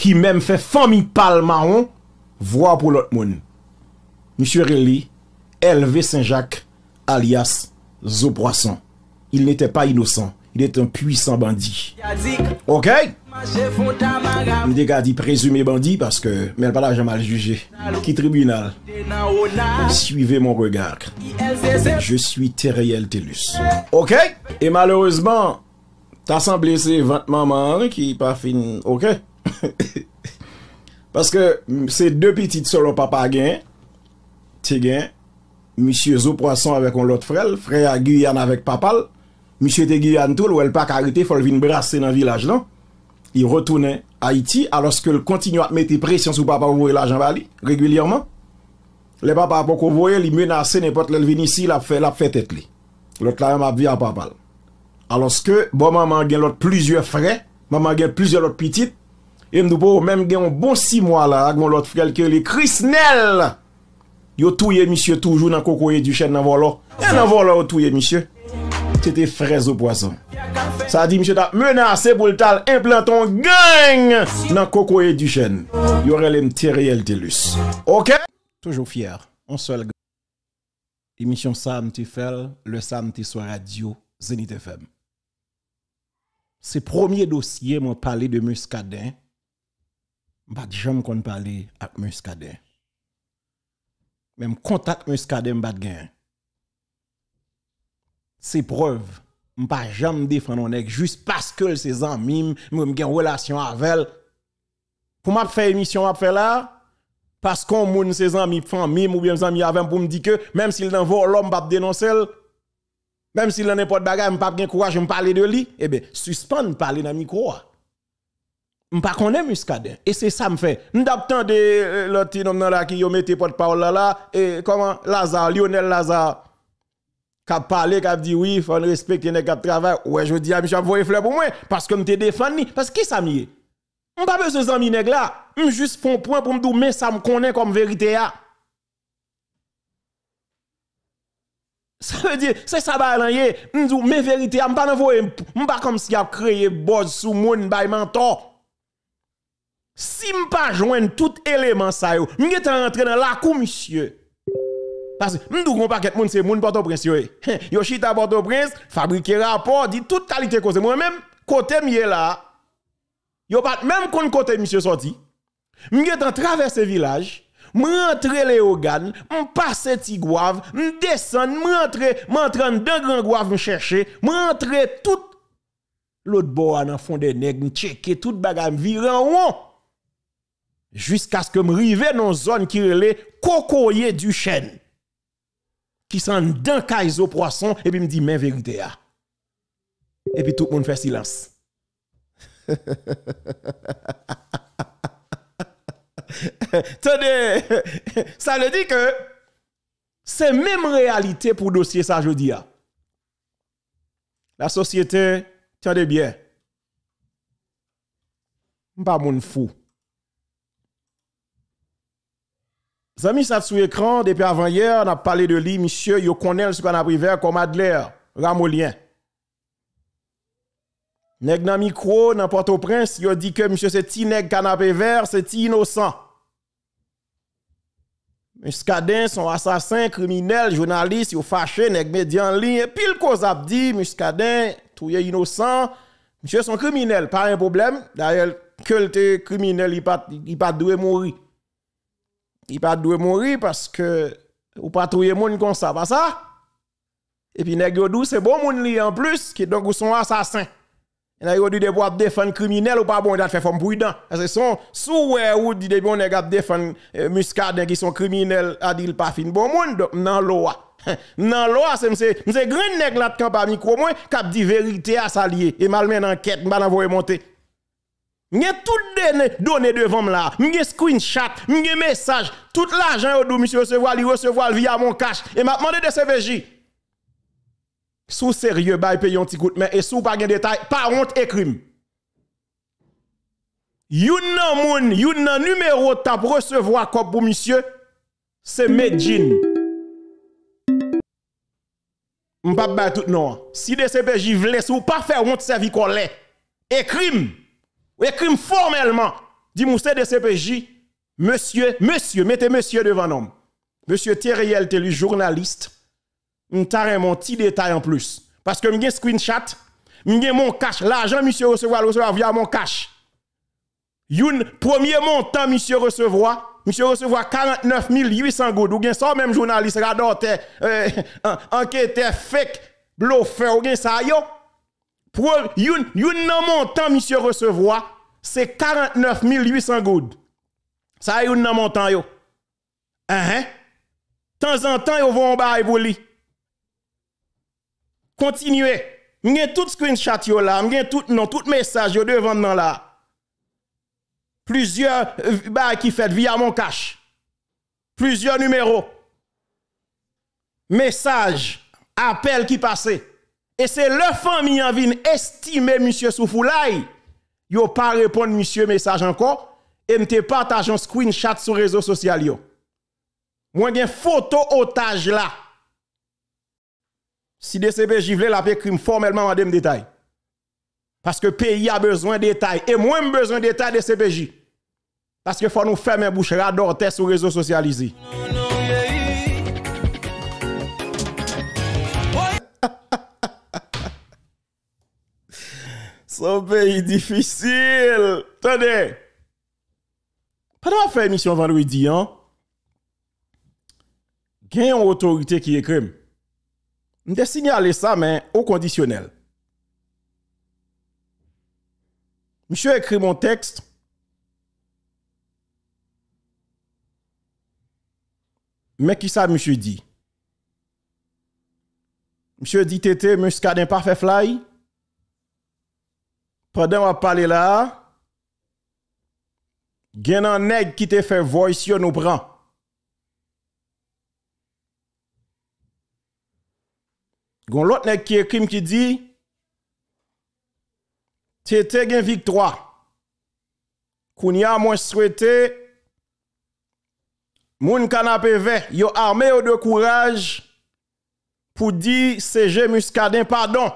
Ki mèm fè fòmipal maron, vwa pou lòt moun. M. Réli, LV Saint-Jacques, alias Zoproissant. Il n'était pas innocent. Il était un puissant bandit. Ok? M. Dégard dit présumé bandit, parce que mèl pas la j'ai mal jugé. Ki tribunal, suivez mon regard. Je suis Terriel Tellus. Ok? Et malheureusement, ta s'en blessé vant maman, qui pa fin... Ok? Paske se de pitit sol ou papa gen Ti gen Misyè zo prason avek ou lot frel Frey a Guyana vek papal Misyè te Guyana tout ou el pa karite Fol vin brase nan vilaj lan non? I rotounen Haiti Aloske l kontinu atmete presyon sou papa ou vwe la janbali Regulyoman Le papa apok ou vwe li menase Nepot l el vin isi la fetet li Lot la yon apvi a papal Aloske bo maman gen lot plizye frey Maman gen plizye lot pitit Et nous m'doupo, même gen un bon 6 mois là, avec mon autre frère qui est Chrisnel. Yo touye monsieur toujours dans cocoyer du chêne dans volo. Et dans volo touye monsieur. C'était fraise au poisson. Ça dit monsieur t'a menacé pour le tal implanton gang dans cocoyer du chêne. Yo relem de Telus. OK? Toujours fier. On se seul émission Sam Tifel, le samedi soir, radio Zenith FM. C'est premier dossier m'ont parlé de Muscadin pas jamais qu'on parler avec muscadet même contact muscadet pas gain c'est preuve m pas jamais défendre nèg juste parce que ses amis me une relation avec pour m'a faire émission à faire là parce qu'on moun ses amis famille ou bien amis avant, pour me dire que même s'il n'en vaut l'homme pas dénoncer même s'il n'en est pas de bagarre, je pas de courage, je parler de lui. Eh bien, suspend parler dans le micro pas connais Muscadet. et c'est ça me fait de l'autre nom là qui mette porte parole là et comment Lazare Lionel Lazare qui a parlé qui a dit oui faut respecter les travail ouais je dis à Michel, fleur pour moi parce que m'te défendu parce que ça m'y on pas besoin zami nèg là m'm juste point pour me dire mais ça me connaît comme vérité Ça veut dire, c'est ça balaye, m'dou, mais vérité, ne pas comme si a créé boss sous mentor si je pas joindre tout élément ça yo, je suis rentré dans la cour monsieur. Parce que je ne pas que monde c'est monde porte au prince yo. Eh. Yo chita Port-au-Prince, fabriquer rapport, dit toute qualité cause moi même côté mieux là. Yo pas même kon côté monsieur sorti. Je en traverser village. M'entre les organes, m'passe Tigouave, m'descend, m'entre, m'entre dans Grand Gouave, m'cherche, m'entre tout l'autre bois dans fond des nègres, m'cheke tout bagage, m'vire en Jusk aske m rive nan zon ki rele kokoye du chen. Ki san dankay zo pwason epi m di men verite ya. Ah. Epi tout moun fè silans. Tede, sa le di ke, se menm realite pou dosye sa jodi ya. La sosyete, tede bie. M pa moun fou. Zami ça sous écran depuis avant hier, on a parlé de lui, monsieur, yo connaît ce canapé vert privé comme Adler, Ramolien. Nèg nan micro dans Port-au-Prince, yo dit que monsieur c'est ti canapé vert, c'est innocent. Muscadin son assassin criminel, journaliste, yo fâché nèg média en ligne, pile cause a dit Muscadin est innocent, monsieur sont criminel, pas un problème. D'ailleurs, que le criminel il pas il pas mourir il pas doit mourir parce que ou pas trouver comme ça pas ça et puis nèg dou c'est bon monde li en plus qui donc sont assassins nèg dou des pour défendre criminel ou pas bon d'aller faire forme prudent parce que son sous ou dit des bon nèg défendre euh, muscadin qui sont criminels a dit pas fin bon monde donc nan loi nan loi c'est c'est grand nèg là camp pas micro moins cap dit vérité à s'allier et malmen enquête m'pa l'envoyer monter Mwenye tout dene donen devon m la, mwenye screenshot, mwenye mesaj, tout la jen yo do misyo resevo a li, resevo a li ya moun kash, e m ap mande DCPJ. Sou serye bay pe yon ti kout men, e sou pa gen detay, pa ont ekrim. Yon nan moun, yon nan numero tap resevo a kop pou misyo, se medjin. M pap bay tout nan, si DCPJ vle, sou pa fe ont sevi kon le, ekrim. un formellement, dit Mousset de CPJ, monsieur, monsieur, mettez monsieur devant nous. Monsieur Thierry t'es le journaliste. M'taré mon petit détail en plus. Parce que un screenshot, j'ai mon cash. L'argent, monsieur recevoir, recevoir via mon cash. Youn, premier montant, monsieur recevoir, monsieur recevoir 49 800 gouttes. Ou bien ça, même journaliste, radote, euh, enquête, fake, bluffeur, ou bien ça, yo. Pour yon nan montant, monsieur recevoir, c'est 49 800 goud. Ça, yon nan montant, yo. Hein? Temps en temps, yon vont en bas et continuez li. Continuez. M'gen tout screenshot yo là, m'gen tout non, tout message yo devant nan là. Plusieurs euh, bah, qui fait via mon cash. Plusieurs numéros. Message, appel qui passait. Et c'est leur famille qui vient estimer monsieur Soufoulaï. Yo pas répondre monsieur message encore et m'te pas un screenshot sur réseaux sociaux yo. Moi une photo otage là. Si DCPJ voulait la paix crime formellement en détail. Parce que pays a besoin de détails et moi besoin de détails de CPJ. Parce que faut nous fermer bouche rador sur réseaux sociaux Son peyi difisil. Tene. Padwa fe misyon vanwe di an. Gen yon otorite ki ekrem. M de sinyale sa men o kondisyonel. M se ekrem mon tekst. Mek ki sa m se di. M se di tete m skade m pafe flye. padan wap pale la, gen an neg ki te fe voy si yo nou pran. Gon lot neg ki ekim ki di, te te gen viktwa, koun ya mwen swete, moun kan ap ve, yo arme yo de kouraj, pou di seje muskaden padon.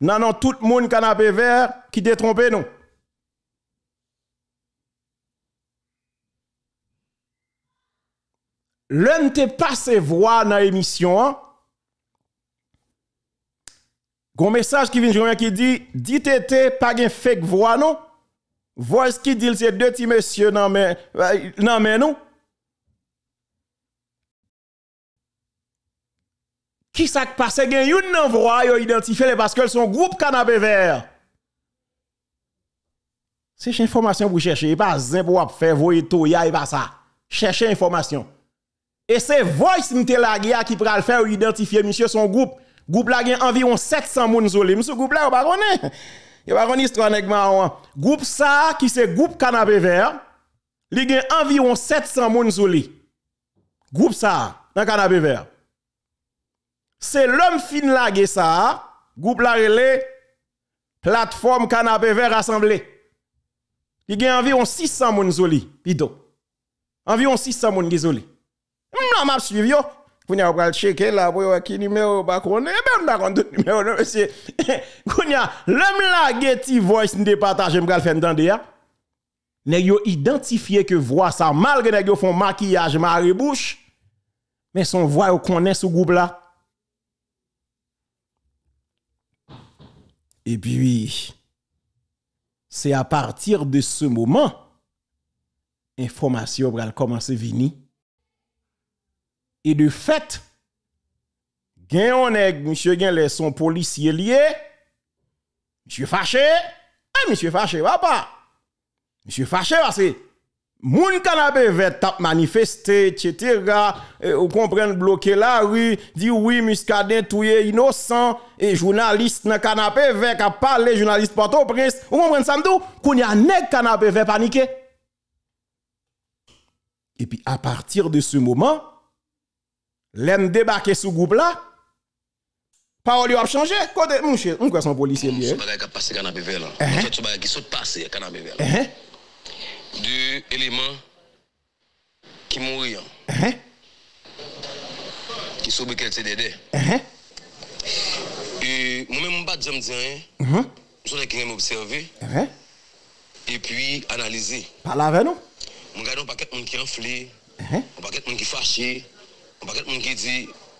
nan an tout moun kan apè ver ki detrompe nou. Le nte pase vwa nan emisyon an, goun mesaj ki vin jounen euh, ki di, di tete pa gen fek vwa nou, vwa eski dil se de ti mesye nan men nou, Qui s'est passé Gen yon nan voye yo identifié parce que son groupe canapé vert. C'est information pour chercher, pas zin pour faire voyer y'a et pas ça. chercher information. Et c'est voice m'te qui qui pral faire identifier monsieur son groupe. Groupe la gen environ 700 moun zolé. Monsieur groupe là, on pas connaît. Yo pas connaît histoire hein? Groupe ça qui c'est groupe canapé vert. Li gen environ 700 moun zolé. Groupe ça dans canapé vert c'est l'homme fin ge ça, groupe la relè, plateforme canapé vert assemblée. Il y a environ 600 moun zoli, Environ 600 moun zoli. m'a suivi yo, Kounya ou pral checker là pour qui numéro bah, eh ben, pas connaît. ben m'a connaît tout numéro non monsieur. Kounya l'homme la ti voice n'de partager me va faire ya. Ne yo identifié que voix ça malgré ne yo font maquillage rebouche, mais son voix yo connaît ce groupe là. Et puis, c'est à partir de ce moment, information va commencer à venir. Et de fait, gain on est, monsieur son policier lié, monsieur fâché, ah eh, monsieur fâché, papa, monsieur fâché parce que Moun canapé vert tap manifesté, etc. Vous ou comprendre bloquer la rue, dit oui, muscadin est innocent, et journaliste nan canapé vert qui a parlé, journaliste Port-au-Prince. Ou comprenez ça kounya y a nek canapé vert paniqué. Et puis à partir de ce moment, l'aime débarquer sous groupe là, Parole a changé. Côté, mon cher, on croit son policier. bien. Ce pas qui passe canapé vert là. Eh eh. Ce pas qui saute passer canapé vert. Du eleman ki mou riyan, ki soube kelche Dede. Mwen mwen bat jem diyan, mwen soube ki gen mou observi, e pwi analizi. Palave nou? Mwen gade mwen paket moun ki anfli, mwen paket moun ki fashi, mwen paket moun ki di,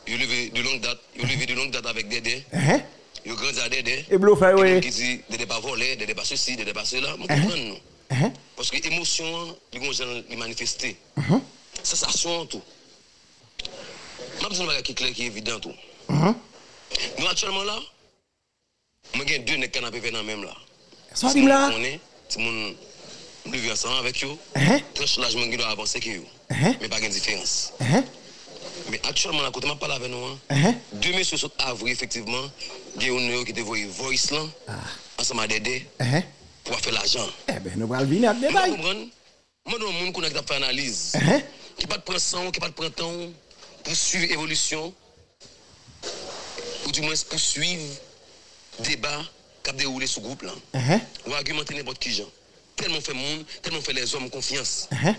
yo leve du long dat avik Dede, yo gade a Dede, e blou fay wey. Mwen ki di, Dede pa vole, Dede pa sosi, Dede pa sela, mwen ki mwen nou. Uh-huh. Parce que l'émotion, ils uh-huh. ça, manifester. Sensation, tout. Je vais vous dire qui clair, qui est évident. Tout. Nous, uh-huh. actuellement, là, a deux canapés dans même là. Ça, dit là. Tout le monde ensemble avec eux. Tranche là, je m'en dois avancer avec eux. Mais pas de différence. Mais actuellement, là, quand je parle avec nous, deux messieurs sont avoués, effectivement, qui ont qui dévoyé Voice là, ah. ensemble à Dédé pour faire l'argent. Eh bien, nous allons venir avec des comprenez Moi, le monde qui a fait analyse, eh hein? qui pas de prendre sang, qui pas de prendre temps pour suivre l'évolution, ou du moins pour suivre débat qui a déroulé sous groupe. là. Eh hein? Ou argumenter n'importe qui. Gens. Tellement fait le monde, tellement fait les hommes confiance. Eh hein?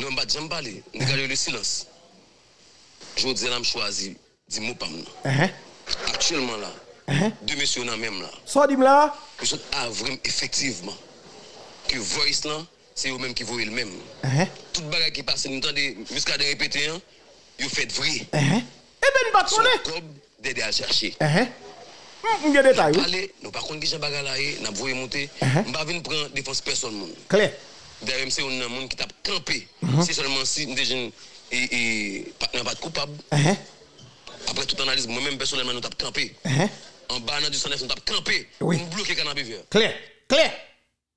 Nous ne pouvons pas parler, nous le silence. Je vous disais, je choisi, dis-moi pas. Actuellement, là, mwen se yon nan menm la sou di m la mwen se yon avrem efektivman ki yon voyis lan se yon menm ki voyil menm tout bagay ki pase mwen se yon nan menm ki tap krempi se yon nan menm ki tap krempi apre tout analis mwen menm pe sou lèman nou tap krempi mwen se yon nan menm ki tap krempi en bas du 109, on tape campé. on bloque le canapé vert. Clair, clair.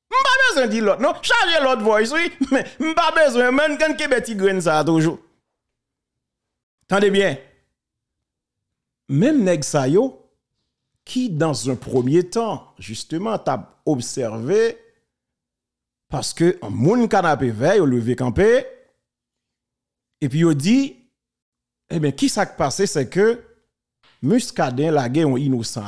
pas besoin de dire l'autre, non? Chargez l'autre voice, oui. Mais pas besoin, même quand que petit grain ça toujours. Tendez bien. Même nèg Sayo qui dans un premier temps, justement, t'a observé, parce que un moun canapé vert, au levé camper. et puis il dit, eh bien, qui s'est passé, c'est que Muscadin la un innocent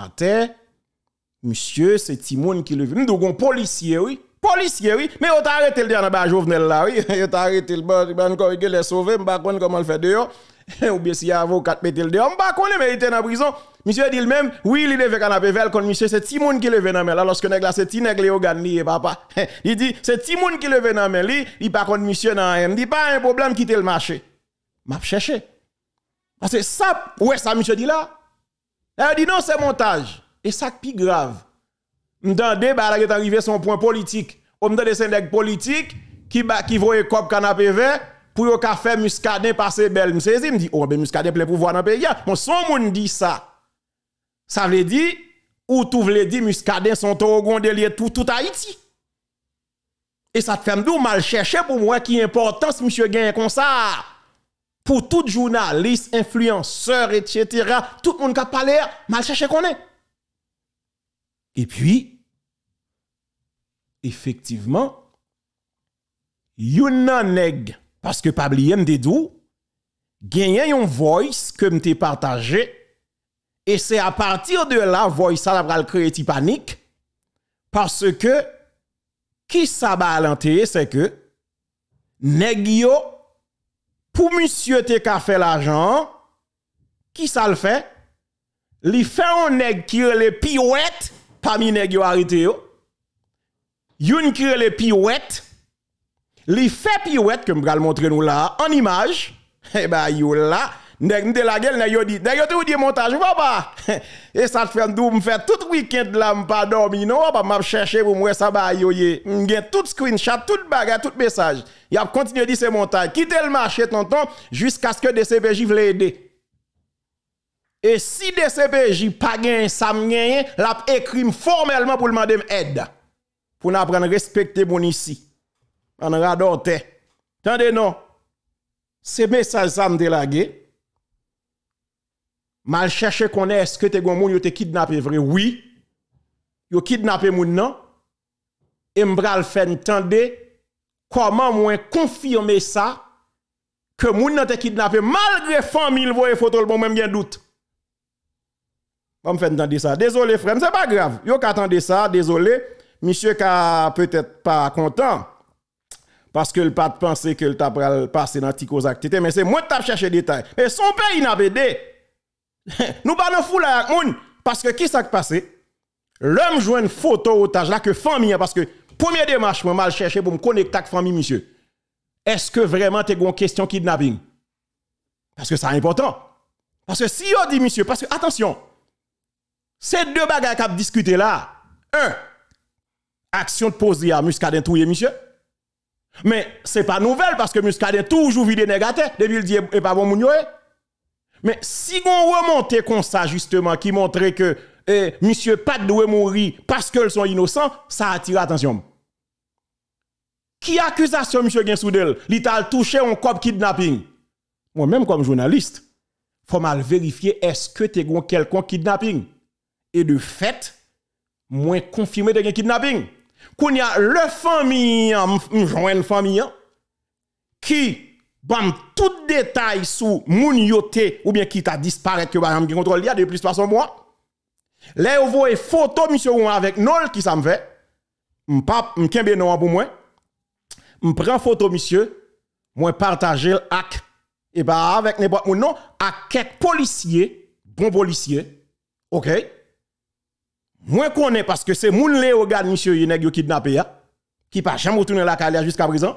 Monsieur, c'est Timon qui le vit. Nous un policier, oui. Policier, oui. Mais on t'a arrêté le dernier Jovenel là, oui. On t'a arrêté le ban, encore il est sauvé, on ne sais comment le faire dehors. Ou bien si avocat mette le dehors, on pas sais mais il en prison. Monsieur dit le même oui, il devait canapé comme monsieur, c'est Timon qui veut dans la lorsque nèg là, c'est Tinek le organe lié, papa. Il dit, c'est Timon qui le dans la il pas contre monsieur dans Il dit, pas un problème, quitter le marché. M'a cherché. Parce que ça, ouais, ça, monsieur dit là. Elle dit non, c'est montage. Et ça qui grave. débat, elle est arrivé son point politique. On que c'est un politique qui, voit qui voit cop canapé vert pour yon café muscadet passer belle. me dit oh, ben muscadet plein pouvoir dans le pays. Hein. Bon, son on dit ça. Ça veut dire, ou tout veut dire muscadet sont au gondelier tout, tout Haïti. Et ça te fait mal chercher pour moi qui importance, monsieur, gagne comme ça. pou tout jounalist, influenceur, etc., tout moun kat paler, mal chache konen. E pwi, efektiveman, yon nan neg, paske pabliye m dedou, genyen yon voice, kem te partaje, e se apatir de la, voice salabral kre eti panik, paske, ki sa ba alanteye, se ke, neg yo, pou misye te ka fe la jan, ki sa le fe, li fe an neg kire le pi wet, pa mi neg yo harite yo, yon kire le pi wet, li fe pi wet, kem bral montre nou la, an imaj, e ba yon la, Nèg de la gueule, nèg yo dit, nèg yo tout dit montage papa. Et ça te fait dou me fait tout week-end là me pas dormi non, papa m'a cherché pour moi ça ba yo yé. M'gen tout screenshot, tout bagage, tout message. il a continué dit c'est montage. Quittez le marché tonton jusqu'à ce que DCPJ vle aider. Et si DCPJ pas gain ça m'gagne, l'a écrit formellement pour demander aide. Pour n'apprendre respecter mon ici. On radote. Tendez non. Ce message ça la gueule mal chercher qu'on est est-ce que t'es gon moun yo te kidnappé e vrai oui yo kidnappé e moun nan et m'bral faire entendre comment moins confirmer ça que moun nan te kidnappé e, malgré famille voye photo le bon même bien doute on fait entendre ça désolé frère c'est pas grave yo qu'attendre ça désolé monsieur ka peut-être pas content parce que le pas penser que le t'a passé dans tico activités mais c'est moi t'a chercher détail et son pays n'a aidé nous pas fou là parce que qui s'est passé L'homme joue une photo otage là que famille parce que première démarche moi mal chercher pour me connecter avec famille monsieur. Est-ce que vraiment tu une question kidnapping Parce que c'est important. Parce que si on dit monsieur parce que attention. Ces deux bagages qu'a discuté là. Un action de poser à Muscadin touye monsieur. Mais c'est pas nouvelle parce que Muscadin toujours vide négatif depuis il dit et eh, eh, pas bon moun eh. Mais si on remontez comme ça, justement, qui montrait que M. Eh, monsieur Pat mourir parce qu'ils sont innocents, ça attire l'attention. Qui accusation, monsieur Gensoudel? L'Ital touché un cop kidnapping. Moi-même, comme journaliste, faut mal vérifier est-ce que tu as quelqu'un kidnapping. Et de fait, moins confirmé de kidnapping. Qu'on y a le famille, une famille, hein, qui bam tout détail sur moun yote ou bien qui t'a disparu que ba contrôle il y a de plus pas son mois là vous voyez photo monsieur avec nol qui ça me fait m'pa m'kembe non pour moi m'prend photo monsieur moi partager avec et bah avec les moun non à quelques policiers bon policiers OK moi connais parce que c'est moun les regarde monsieur qui a yo kidnappé hein, qui pas jamais retourner la carrière jusqu'à présent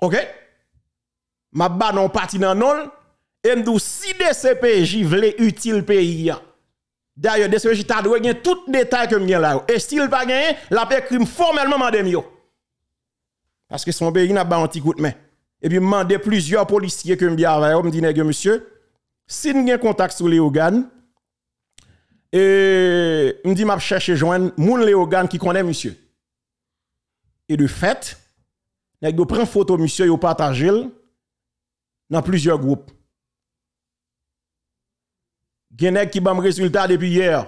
OK m'a ba non parti nan non et m'dou si DCPJ vle utile pays D'ailleurs, DCPJ t'a droit gen tout détail que m'gen là et s'il pas gagné, la paix crime formellement mandem yo. E Parce que son pays n'a pas un petit coup de main. Et puis mandé plusieurs policiers que m'y avec me dit nèg monsieur, si a contact sur les et m'di m'a chercher joindre moun les qui connaît monsieur. Et de fait, nèg do prend photo monsieur yo partager dans plusieurs groupes. Genek qui bam résultat depuis hier.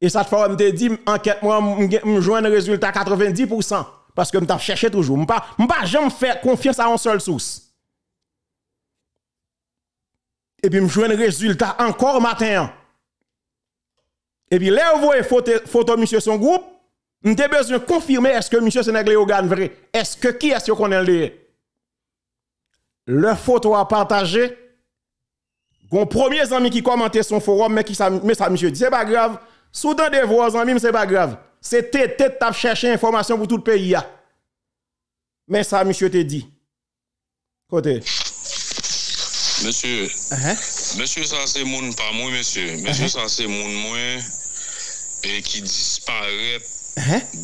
Et ça te me dit, enquête moi, un résultat 90%. Parce que je cherché toujours. Je ne pas jamais faire confiance à un seul source. Et puis m'joue un résultat encore matin. Et puis là, vous voyez photo, de monsieur son groupe. je besoin de confirmer est-ce que monsieur Sénégalais est vrai. Est-ce que qui est-ce qu'on est dit? Le foto a partaje Gon promye zanmi ki komante son forum Mè sa misyo di, se ba grav Soudan devro zanmi, se ba grav Se te te tap chèche informasyon pou tout pè ya Mè sa misyo te di Kote Mè sè Mè sè sa se moun mwen Mè sè sa se moun mwen E ki dispare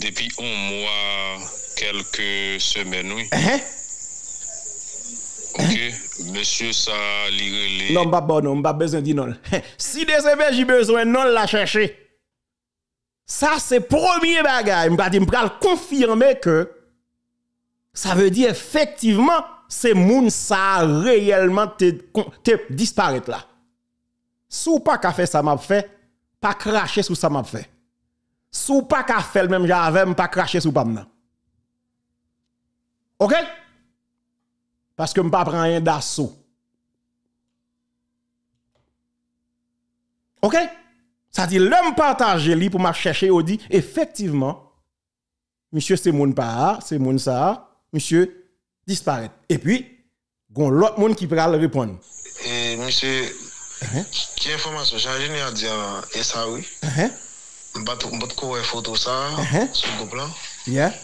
Depi on mwa Kelke semen Mè sè Ok, monsieur ça les... Non, pas bon, non, pas besoin de non. si des j'ai besoin non la chercher. Ça c'est premier bagage, Je vais confirmer que ça veut dire effectivement ces moun ça réellement te, te disparaître là. Sou pas qu'a fait ça m'a fait, pas cracher sous ça m'a fait. Sou pas qu'a fait le même j'avais pas cracher sur ça. OK? Parce que je ne prendre rien d'assaut. OK? Ça dit, l'homme partage lui pour m'a chercher, dit, effectivement, monsieur c'est mon pas, c'est mon ça, monsieur disparaît. Et puis, gon l'autre monde qui peut répondre. Et monsieur, qui uh-huh. qui information, j'ai à dit, et ça oui. Uh-huh. Je ne photo ça, uh-huh. sur le plan. Yeah.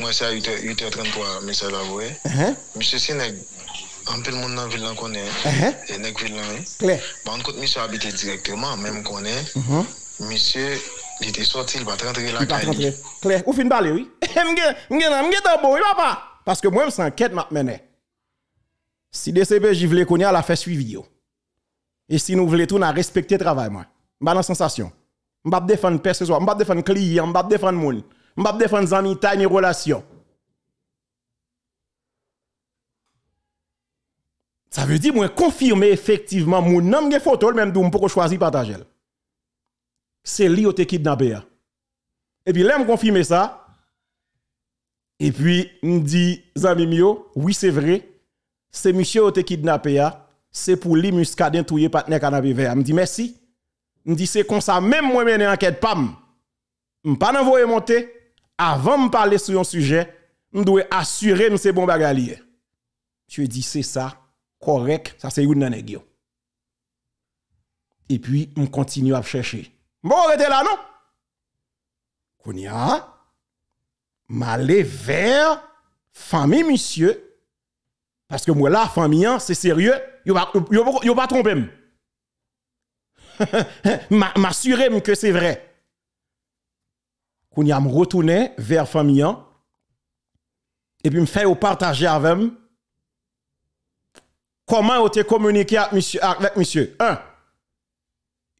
Moi, Mwen se à 8h33 mesaj uh-huh. la vwe. Mise se neg, anpil ville nan est Et la ville qu'on est. lan. Ban kote monsieur habite même qu'on est uh-huh. monsieur Il était sorti, il va rentrer la caille. Claire, ou fin parler, oui. M'gen dans bon, oui, papa. Parce que moi, je ma maintenant. Si DCPJ voulait qu'on la fait suivi. Et si nous voulons tout, on respecter le travail, moi. Je dans la sensation. Je ne défendre personne, je ne défendre client, je ne défendre monde pas défendre zami taille ni relation. Ça veut dire moi confirmer effectivement mon nom de photo même d'où pour choisir partager. C'est lui qui kidnappé. Hein. Et puis je confirme confirmer ça. Et puis me dit zami mio, oui c'est vrai. C'est monsieur qui kidnappé hein. c'est pour lui muscadin touyer partenaire canapé vert. Me dit merci. Me dit c'est comme ça même moi mener enquête pam. vais pas envoyer monter avant de parler sur un sujet, je dois assurer que c'est bon bagalier. Je dis, c'est ça, correct, ça c'est une Et puis, on continue à chercher. Bon, arrêtez là, non? Kounia, m'aller vers famille, monsieur, parce que moi, la famille, hein, c'est sérieux, yo pas trompé. M'assurer que c'est vrai qu'on y a me retourner vers famille hein. et puis me faire partager avec moi comment vous été communiqué avec monsieur avec monsieur un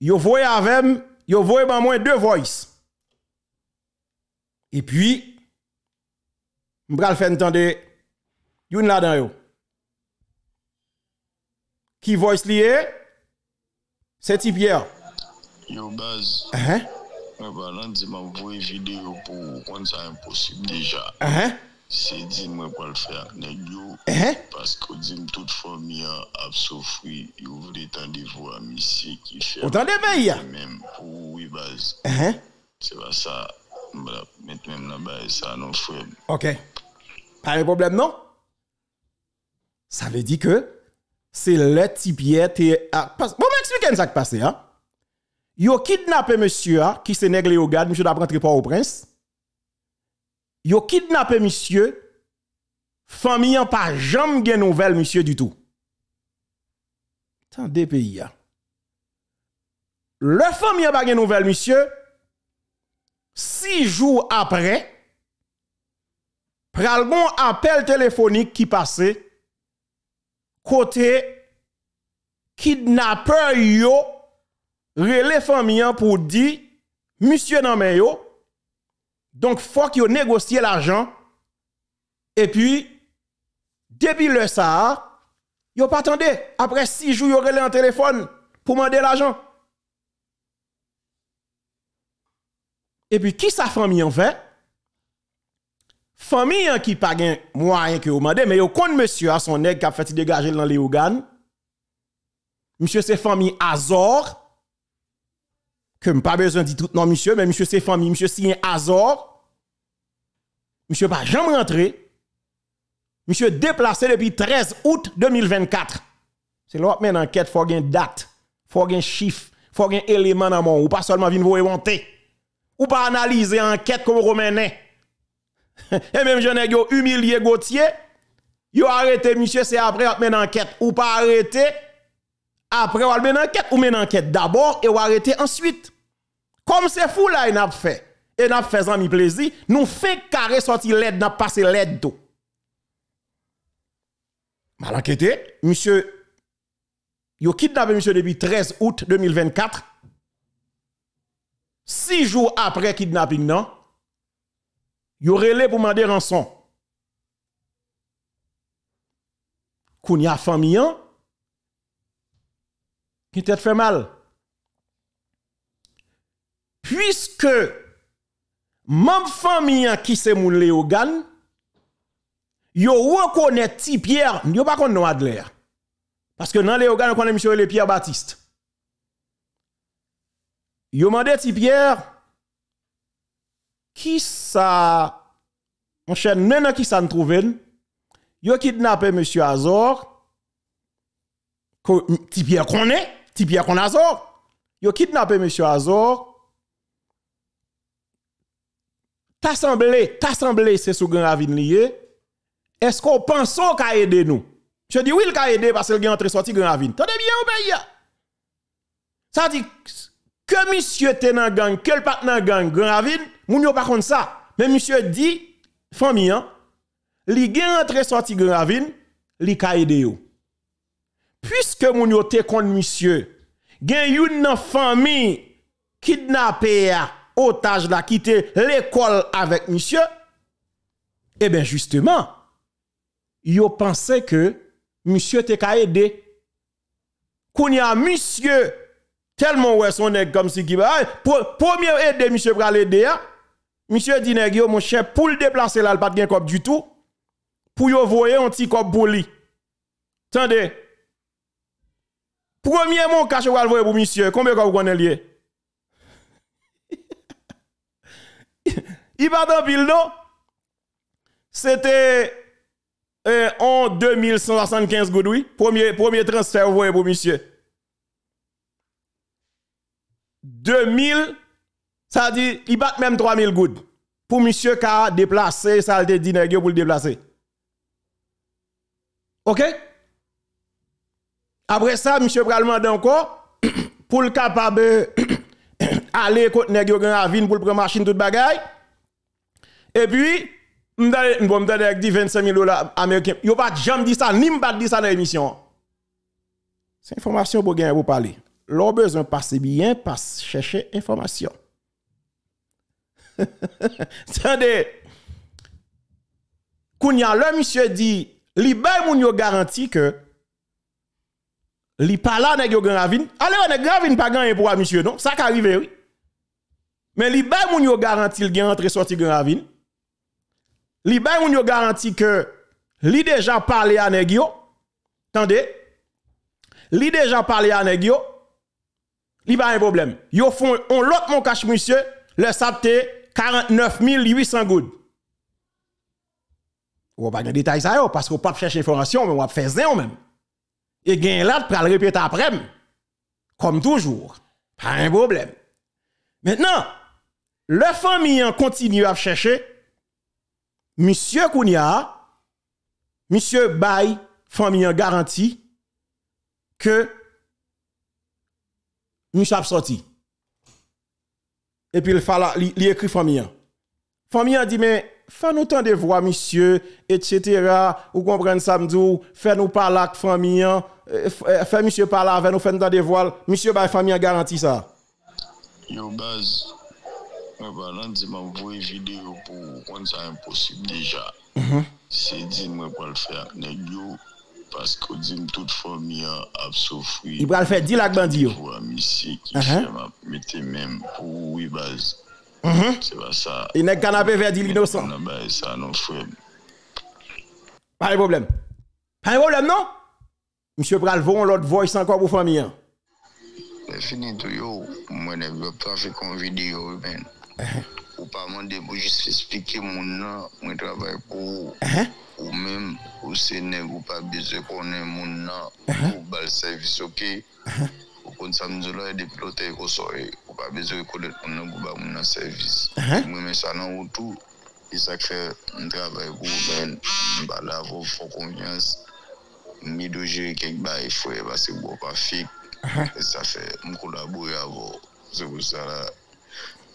vous voyez avec vous voyez ben deux voix. et puis me vais faire entendre une là dedans qui voice lié c'est Pierre yo buzz uh-huh. Je vais vous envoyer une vidéo pour vous rendre ça impossible déjà. Hein? C'est dit, je quoi le pas le faire. Uh-huh. Parce que je dis que toute famille a souffert et vous voulez entendre vos amis qui M. Kiffer. Vous attendez bien? Même pour oui, base. Hein? Uh-huh. C'est pas ça. maintenant vais mettre même dans Ça, non, je Ok. Pas de problème, non? Ça veut dire que c'est le type qui a Bon, je vous expliquer ce qui s'est passé, hein? yo kidnapè monsye a, ki se negle yo gad, monsye da prantri pa ou prins, yo kidnapè monsye, famiyan pa jom gen nouvel monsye du tout. Tande peyi a. Le famiyan pa gen nouvel monsye, si jou apre, pralbon apel telefonik ki pase, kote, kidnapè yo, relais famille pour dire monsieur nan men yo donc faut qu'il négocier l'argent et puis depuis le ça yo pas après six jours yo relève en téléphone pour demander l'argent et puis qui sa famille en fait famille qui pas moyen que vous demandé mais yo compte monsieur à son nèg qui a fait dégager dans les organes monsieur c'est famille Azor que je pas besoin de dire tout non, monsieur, mais monsieur, c'est famille, monsieur, c'est un azor, Monsieur, pas jamais rentré. Monsieur, déplacé depuis 13 août 2024. C'est l'autre, mène enquête, il faut une date, il faut un chiffre, faut un élément dans mon, ou pas seulement venir vous éventer. Ou pas analyser enquête comme vous Et même j'en ai humilié Gauthier. Yo arrêté monsieur, c'est après on enquête. Ou pas arrêté. Après on une enquête, ou une enquête d'abord et ou arrêté ensuite. Comme c'est fou là, il pas fait. Et n'a fait un plaisir, nous fait carré sortir l'aide, pas passer l'aide d'eau. Mal bah, enquêté, monsieur, yo kidnappé monsieur depuis 13 août 2024. Six jours après kidnapping, non? Yo relé pour demander rançon. Kounia famille, hein? qui t'a fait mal. Puisque même famille qui c'est mon Léogan, yo reconnaît ti Pierre, yo pas connaît Adler. Parce que dans Léogan on connaît monsieur le Pierre Baptiste. Yo mandé ti Pierre qui ça mon cher nèg qui ça trouve yo kidnappé monsieur Azor ti Pierre connaît, ti Pierre connaît Azor. Yo kidnappé monsieur Azor t'assemblé, t'assemblé, c'est sous grand ravine lié. Est-ce qu'on pense qu'on aidé nous? Je dis oui, il a aidé parce qu'il est entré sorti grand ravine. Tenez bien au pays. Ça dit que monsieur t'es dans gang, que le pat dans gang, grand ravine, moun yo pas contre ça. Mais monsieur dit, famille, il hein, est entré entré sorti grand ravine, li ka aidé yo. Puisque moun yo te contre monsieur, a une famille kidnappée otage l'a quitté l'école avec monsieur, eh bien justement, yo pensait que monsieur t'es ka aider. Qu'on y a monsieur tellement ouais son nèg comme si qui premier aider monsieur pour l'aider hein. Monsieur dit nèg mon cher pour le déplacer là pas de cop du tout. Pour yo voyer un petit cop pour lui. Tendez. Premier mon cache pour voyer pour monsieur, combien vous connaît lié il va dans ville, non? C'était euh, en 2175 oui Premier, premier transfert, voyez pour monsieur. 2000, ça dit, il bat même 3000 gouttes. Pour monsieur qui a déplacé, ça a dit, pour le déplacer. OK? Après ça, monsieur mandat encore, pour le capable aller côté nèg yo grand ravine pour prendre machine le bagaille. Et puis m'dale bon m'dale dit 25 000 dollars américains. Yo pas jamais dit ça ni m'pas dit ça dans l'émission. C'est information pour gagner pour parler. L'on besoin passer bien, passe chercher information. Attendez. quand le monsieur dit li bay moun yo garanti que li pa la nèg yo grand ravine. Allez on grand ravine pas gagner pour monsieur non, ça qui arrive oui. Mais li bay moun yo garanti le gain entre sorti grand ravine. Li bay moun yo garanti que li déjà parlé à nèg yo. Tendez. Li déjà parlé à nèg yo. Li pas un problème. Yo font on l'autre mon cache monsieur, le s'apte 49 800 gouttes. Ou pas de détail ça yo parce qu'on pas chercher information mais on va faire zéro même. Et gain là pral répéter après comme toujours. Pas un problème. Maintenant, le famille continue à chercher. Monsieur Kounia, monsieur Bay, famille garantit que nous sommes sorti. Et puis il fallait, écrit famille. Famille dit, mais fais nous tant de voix, monsieur, etc. Vous comprenez ça, fais nous parler avec famille, euh, euh, fais monsieur parler avec nous, fais nous tant de voix. Monsieur Bay, famille garantit ça. Yo, buzz. Mwen pa lan di man voy videyo pou kon sa yon posib deja. Se din mwen pa l fè ak neg yo, pasko din tout fòm yon apsofwi. I pral fè dil ak bandi yo. Mwen pa lan di man voy videyo pou kon sa yon posib deja. Se ba sa. I neg kanapè vè di l'inosan. I neg kanapè vè di l'inosan. Parle problem. Parle problem nan? Mse pral von l'ot voy san kò pou fòm yon. De finit yo, mwen ne blop pa fè kon videyo yon men. Ou pa mande pou jispe spike moun nan, mwen travay pou ou mèm, ou sè nèk ou pa bezè konè moun nan, moun bal servis ok, ou kon sa mzola e depilote e kosoye, ou pa bezè konè moun nan moun nan servis. Mwen mè sa nan wotou, e sa kre mwen travay pou ou mèm, mwen bal avon fon konjans, mi dojè kek ba e fwe basè mwen pa fik, e sa fè mwen kou labou ya avon, mwen se pou sa la.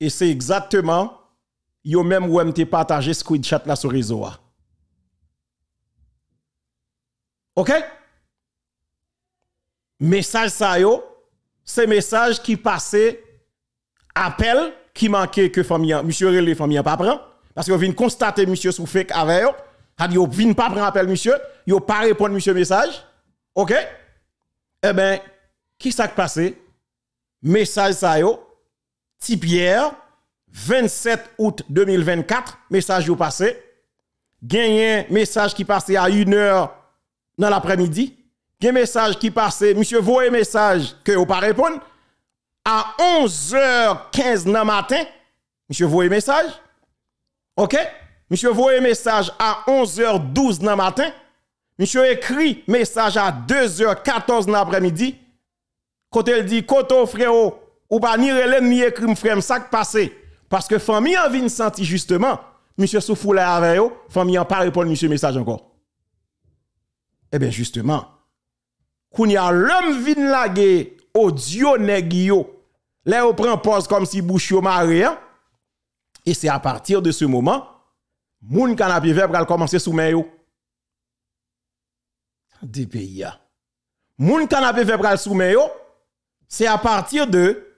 Et c'est exactement, yo même où m'te partagé chat là sur réseau. OK? Message ça yo, c'est message qui passait appel qui manquait que famille monsieur relé famille pas prend parce que vient constater monsieur Soufek fake avec yo, Had vient pas prendre appel monsieur, yo pas répondre monsieur message. OK? Eh ben, qui ce qui passé? Message ça yo, Pierre, 27 août 2024, message au passé. Gagné message qui passait à 1 h dans l'après-midi. un message qui passait, monsieur voyez message que vous pas répondre. À 11h15 dans le matin, monsieur un message. OK? Monsieur un message à 11h12 dans matin. Monsieur écrit message à 2h14 dans l'après-midi. Quand elle dit, Koto frérot, ou pas ni relève ni écrit frère ça qui passé parce que famille en vient senti justement monsieur soufou avec eux famille en pas répondre monsieur message encore Eh bien justement qu'on y a l'homme vin lagué audio nèg yo là on prend pause comme si bouche yo maré hein. et c'est à partir de ce moment moun canapé vert va commencer sous main yo des pays hein. Moun canapé vert sous yo, c'est à partir de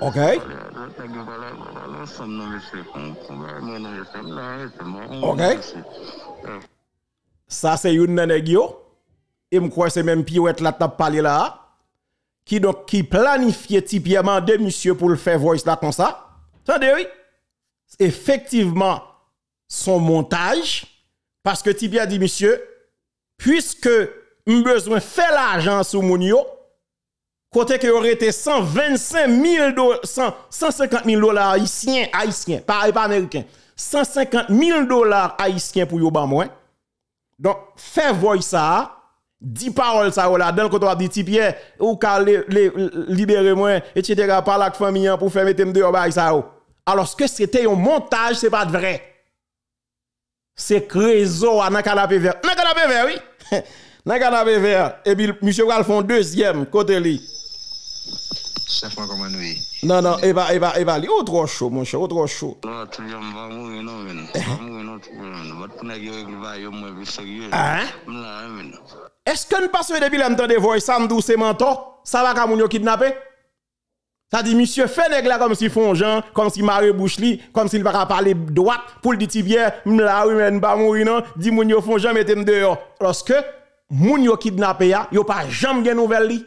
Ok. Ok. Ça, c'est une Et je crois que c'est même Piouette la table parlé là. Qui donc qui planifiait typiquement deux monsieur pour le faire voice là comme ça. Attendez, oui. Effectivement, son montage. Parce que Tibia dit, monsieur, puisque besoin fait l'argent sous mon Côté que aurait été 125 000 dollars, 150 000 dollars haïtiens, haïtiens, pas, américains, 150 000 dollars haïtiens pour Yoba moins. Donc, fais voir ça, 10 paroles ça là le quand on dit Pierre ou ka libérer moi etc. par la famille hein, pour faire mettre dehors ça oh. alors que c'était un montage c'est pas vrai c'est crézo dans canapé vert dans canapé vert oui dans canapé vert et puis monsieur va deuxième côté lui non, non, koman va, va nan, eva, eva, eva, li ou trop chou mwen chè, ou trop chou. Lò, tou yon mwa mwen nou men, de va ka hein? hein, moun yo Ça dit, monsieur, fait le comme si font Jean, comme si Marie bouche li, comme s'il va parler droite, pour le dit tibier, m'la oui, mais pas mourir non, dit moun yo font jamais mettez dehors. Lorsque, moun yo il ya, yo pas jamais gen nouvelle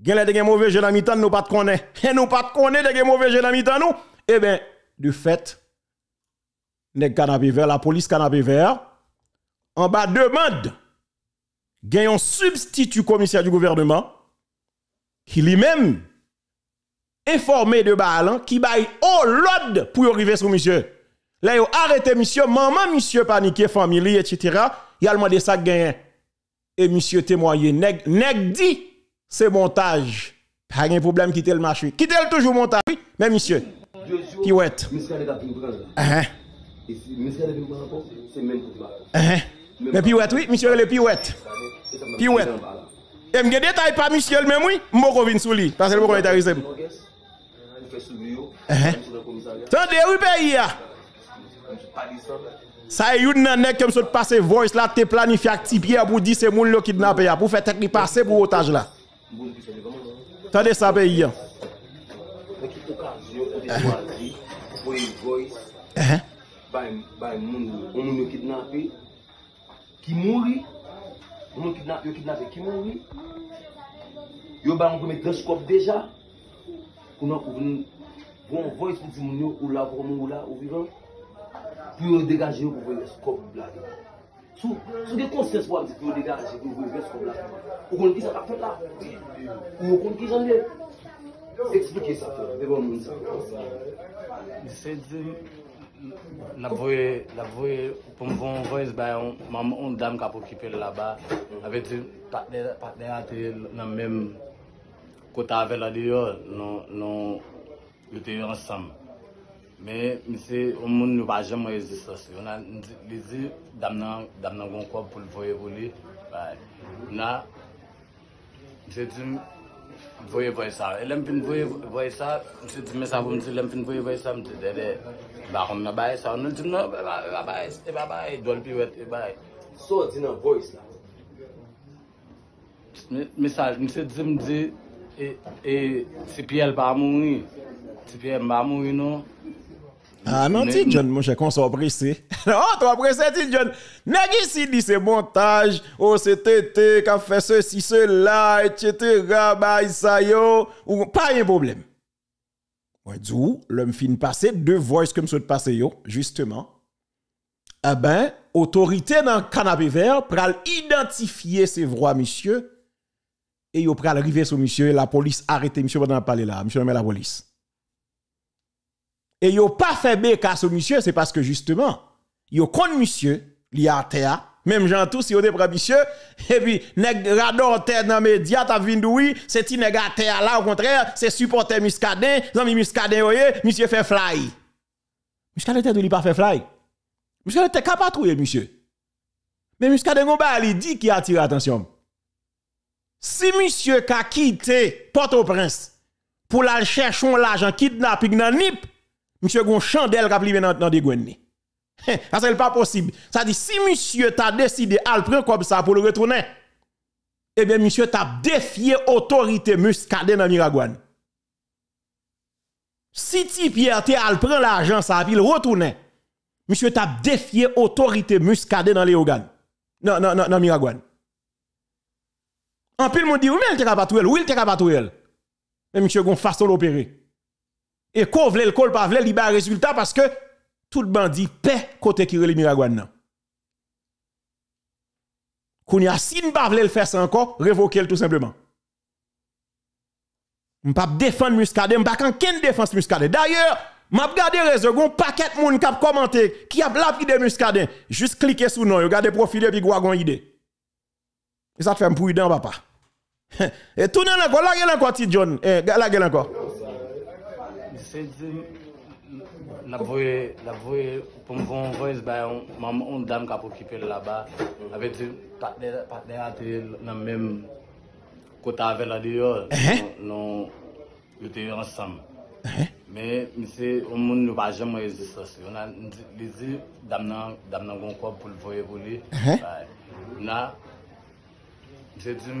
Gèle de mauvais jeu dans mi nous pas de connaît. Et nous pas de connaît de mauvais jeu dans mi nous. Eh ben, du fait, nèg canapé vert, la police canapé vert, en bas demande, gen un substitut commissaire du gouvernement, qui lui-même, informé de balan, qui baille au lord pour arriver sur monsieur. Là, il arrêté monsieur, maman monsieur paniqué, famille, etc. Il a demandé ça gagne. Et monsieur témoigné, nèg, nèg dit, c'est montage. Pas de problème, quitter le marché. Quitter le toujours montage, oui, mais monsieur. Qui Hein. Mais piouette, oui, monsieur, le piouette. Piouette. Et je détaille pas monsieur même oui, je vais sous lui parce que je vais arriver. Tendez oui pays Ça y est une année comme ça passer voice là, t'es planifié à pour dire c'est qui le kidnappé pour faire technique passer pour otage là. Tade sa be yi eh, eh. an. Mwen ki poka zyon, mwen ki so al gi, mwen ki vwoj, mwen ki moun ki moun ki moun ki moun ki moun. Yon ban mwen ki moun ki moun ki moun ki moun ki moun ki moun ki moun ki moun. Sou de konsens wap si pou yon de gare se pou yon vwes kou la. Ou konn ki sa pa pou la. Ou konn ki jan de. Se eksplike sa pou. De bon moun sa. Se di, la voye, la voye, pou mwen vwens baye, mwen mwen on dam ka pou kipe la ba. A ve di, paten ate nan menm kota ave la di yo, non yote yon samm. Men mse ou moun nou wajem wè yè disos. Yon nan li di dam nan gong kòp pou l voye wò li. Baye. Yon nan mse di m... Voye voye sa. Elèm pin voye voye sa. Mse di mse avou mse lèm pin voye voye sa. Mse dedè. Bakon mè baye sa. Yon nan di m nan... E baye, e baye, e baye. Doul pi wet, e baye. So di nan voye sa? Mse di mse di... E... TPL ba moun yon. TPL ba moun yon nou. Ah non, dis John, mon cher, qu'on soit pressé. oh, toi pressé, Tin John. N'est-ce ici dit c'est montage, oh, c'est tété, qu'a fait ceci, cela, etc., bah, ça yo, ou pas un problème. Ouais, du l'homme fin passé, deux voix comme ça de passé yo, justement. Eh ben, autorité dans le canapé vert, pral identifier ces voix, monsieur, et yo pral arriver sur monsieur, la police arrêter monsieur pendant parler là, monsieur met la police. Et yo pas fait BK sur monsieur, c'est parce que justement, yo connu monsieur, li a même gens tous si on te monsieur et puis nèg rador été dans média t'a vindoui c'est ti nèg a là au contraire c'est supporter muscadin zami muscadin oyé monsieur fait fly te dou li pas fait fly Miskaden te capable monsieur mais muscadin gon ba li dit a attire attention si monsieur ka quitté Port-au-Prince pour la chercher l'argent kidnapping dans nip monsieur gon chandelle qui nan dans des gwenni. Ça hein, c'est pas possible. Ça dit si monsieur t'a décidé à le prendre comme ça pour le retourner. Eh bien monsieur t'a défié autorité muscadet dans Miragouane. Si ti Pierre t'a al prend l'argent ça puis le retourner. Monsieur t'a défié autorité muscadet dans les Non non non dans Miragouane. En pile, mon dit, oui, mais il était Où de Oui, il t'a Mais monsieur, gon façon l'opérer. Et qu'on vle, qu'on pas vle, il y résultat parce que tout bandit paix côté qui relève Quand Qu'on y a si ne pas le faire ça encore, révoquer tout simplement. Je ne pas défendre Muscadet, je ne pas défense Muscadet. D'ailleurs, je le réseau, un paquet de monde qui a commenté, qui a de Muscadet. Juste cliquer sur nous, regardez profil et puis une idée. Et ça te fait un dans papa. Et tout le monde, là, il y a encore John. Eh, là, il y a encore. Mise di, la voye pou mwen vwenz baye, mwen mwè yon dam kapo kipe la ba. Awe di, patnen ati yon nan mwen kota avela diyo, yon tiyo ansam. Mise, mwen mwen nou wajen mwen yon diso. Yon an di, dam nan gwen kwa pou voye voli. Mise di...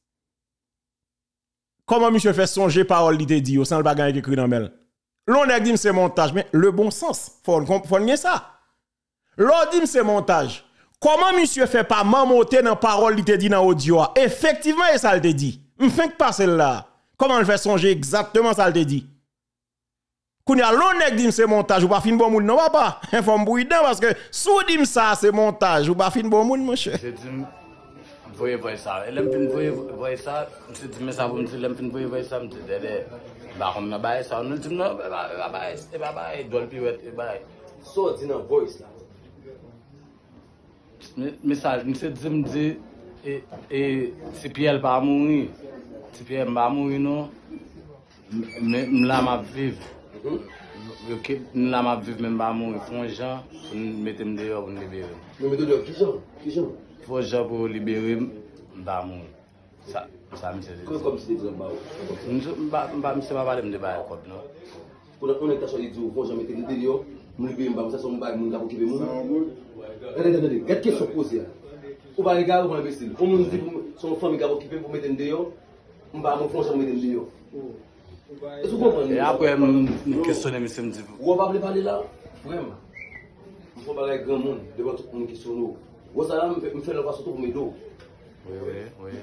Comment monsieur fait songer parole il te dit sans le bagage écrit dans mail. L'on a dit c'est montage mais le bon sens faut faut ça. L'on dit c'est montage. Comment monsieur fait pas mamoter dans parole il te dit dans audio Effectivement et ça le te dit. M'fin que pas celle-là. Comment le fait songer exactement ça le te dit. Quand y a dit c'est montage ou pas fin bon monde non papa. Faut monde parce que sous dit ça c'est montage ou pas fin bon monde monsieur. Oye voy sa, e le mpin voy voy sa, mse di mesav msi le mpin voy voy sa mse dede bakon mna bay sa, nou di mna bay bay bay, dol pi wet e bay. Sou di nan voy sa la? Mesal, mse di mdi, e, e, se pi el ba mou yi, se pi el ba mou yi nou, mla map viv, mla mhm. map viv men ba mou yi pon jan, mwen mwen mde yo mwen mde yo. Mwen mde yo mwen mde yo, kishon, kishon? Fonjè pou liberi mba moun. Sa mise dey. Kon kon mise dey mba moun? Mba mise mba mbale mde baye kop nou. Kon an ekta chanye djou. Fonjè mbe tey dey yo. Mbe liberi mba mbasa son mba moun la vokive moun. Etene, etenene. Etke chokou ziya. Ou ba rega ou ba embesil. Fonjè mbe di pou mba mbasa son fom mbe la vokive mbo mbe dey yo. Mba mbasa son fom jane mbe dey yo. E sou kon pan nou? E apwe mbe kisonè mbise mdi pou. Ou apwe pale la? F O sa la mi fek mi fek la uh-huh. basoto pou non? me do.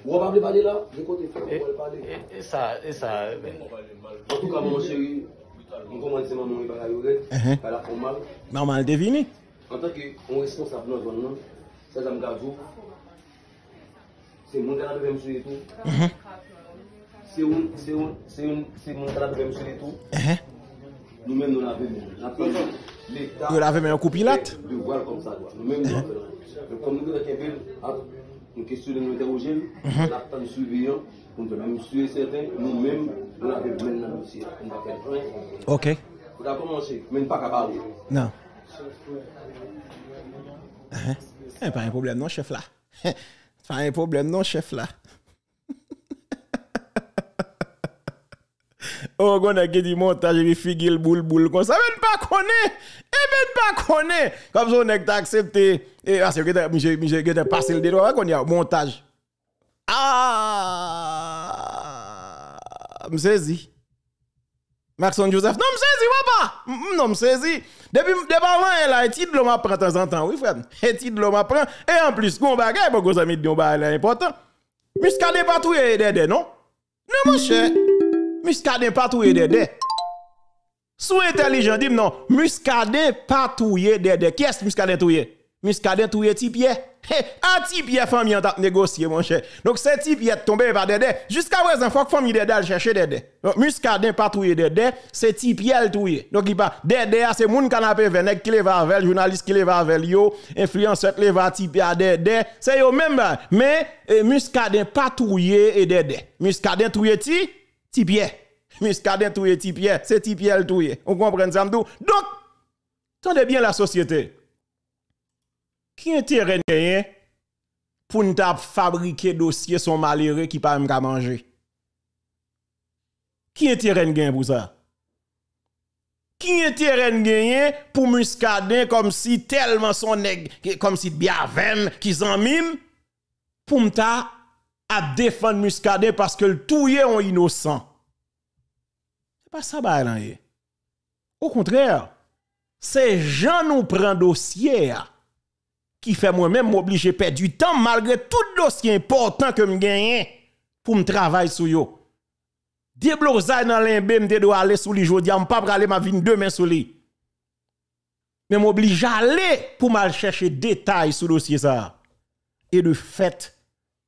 Ou e pa ble bade la, je kote fwe pou wale bade. E sa, e sa. Wotou ka moun cheri, moun koman dise mamoun e bagay yo gen, kala fomal. Mamoun al devini? An tan ki, moun reskons ap nou zon nan, se zan mga zou, se moun tala be msye tou, se moun tala be msye tou, nou men nou lave mwen, lave men yo koupi lat, nou men nou lave mwen, Donc euh, comme nous communiquer avec une question de nous l'attente surveillant, nous peut même suivre certains, nous-mêmes, nous a maintenant aussi, on va faire quoi. Ok. Pour la commencer, mais pas qu'à parler. Non. Hein? Pas un problème, non, chef là. Pas un problème, non, chef là. Oh, on a du montage, il le boule boule comme ça, même pas connaît, et eh même ben, pas connaît. Comme ça, on a accepté. Et eh, à ah, c'est que j'ai passé le dédouan qu'on y a montage. Ah! Je Marc Maxon Joseph, non, je papa! Non, je Depuis, Depuis avant, a été de l'homme prendre de temps en temps, oui, frère. été de l'homme prendre. Et en plus, on bagarre, pour que amis de bagage important. Muscadet patrouille et dédé, non? Non, mon cher. Muscadet patrouille et dédé. Sous intelligent, dis non. Muscadet patrouille et dédé. Qui est-ce muscadet patrouille? Miskadin touye tipye A tipye fami an tak negosye mon chè Donk se tipye tombe e va dede Jiska wè zan fok fami dede al chèche dede Miskadin patouye dede Se tipye el touye Donk li pa dede a se moun kan apè venèk Ki le va avèl, jounalist ki le va avèl yo Influencer ki le va tipye a dede Se yo mèmbè e, Miskadin patouye e dede Miskadin touye ti, tipye Miskadin touye tipye, se tipye el touye On kompren zamdou Donk, ton de bien la sosyete Ki yon teren genyen pou mta fabrike dosye son malire ki pa mga manje? Ki yon teren genyen pou sa? Ki yon teren genyen pou muskaden kom si telman son neg, kom si biaven ki zanmim, pou mta ap defan muskaden paske l touye on inosan? Se pa sa bay lan ye? Ou kontrèr, se jan nou pren dosye a, il fait moi-même m'obliger perdre du temps malgré tout dossier important que me gagne pour me travailler sur yo. Déblosa dans l'imbé, me doit aller sous lui ne vais pas aller ma vie demain sous lui. Mais m'oblige à aller pour m'aller chercher détails sur dossier ça. Et de fait,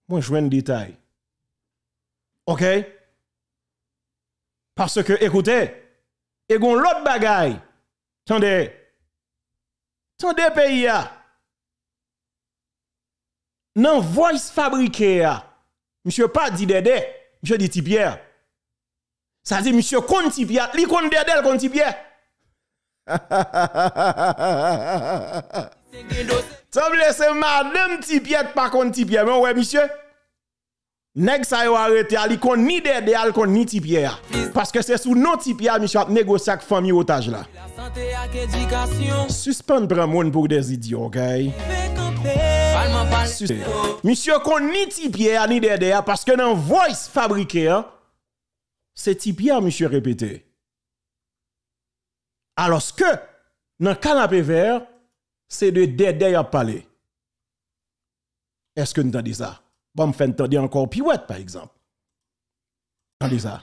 moi joindre détail. OK Parce que écoutez, et gon l'autre bagaille. Tendez. des pays là. Non, voice fabriqué monsieur pas dit dédé, monsieur dit Tipier. Ça dit monsieur compte Tipierre, li compte dédé, kon compte Ça Semble c'est madame Pied. pas compte Tipierre, mais ouais monsieur. Nèg sa yo arrêté, li compte ni dédé, al compte ni tipière. parce que c'est sous non Tibier, monsieur négocier avec famille otage là. Suspendre prend monde pour des idiots, OK? Monsieur qu'on ni tipier ni Dedea parce que dans voice fabriqué hein, c'est tipier, monsieur répété. Alors que dans canapé vert c'est de Dedea à parler. Est-ce que nous entendons ça Bon me faire entendre encore piouette par exemple. Entendez ça.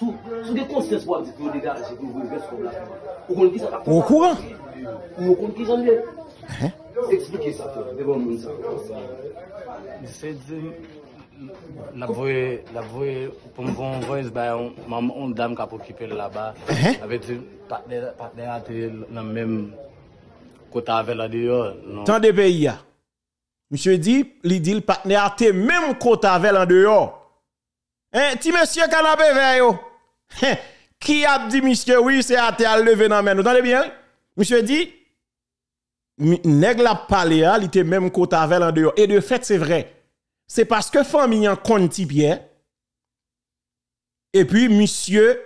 Sou de konseswa di ki yo de garajikou yon vers kou la. Ou konniki sa kakou. Ou konniki jan de. Se eksplike sa tou. De bon moun sa. Di se di, la vwe, la vwe, pou mwen vwe yon zbay, mwen mwen mwen dam kap okipe la ba. A ve di, patne ate nan menm kotavel an de yo. Tan de peyi ya. Mwen se di, li di l patne ate menm kotavel an de yo. Ti mèsyè kan apè veyo. Qui a dit, monsieur, oui, c'est à te lever dans la main. Vous entendez bien? Monsieur dit, nèg la parlé, hein, il était même côté avec en dehors. Et de fait, c'est vrai. C'est parce que famille en compte bien. Et puis, monsieur,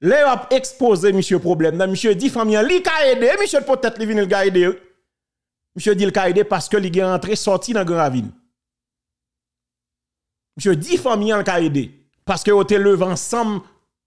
là, a exposé monsieur problème. monsieur dit, famille, li a aidé, monsieur peut-être li vin le aidé. Monsieur dit, le a aidé parce que il est rentré sorti dans Grand Ville. Monsieur dit, famille, il a aidé. Parce que vous êtes levé ensemble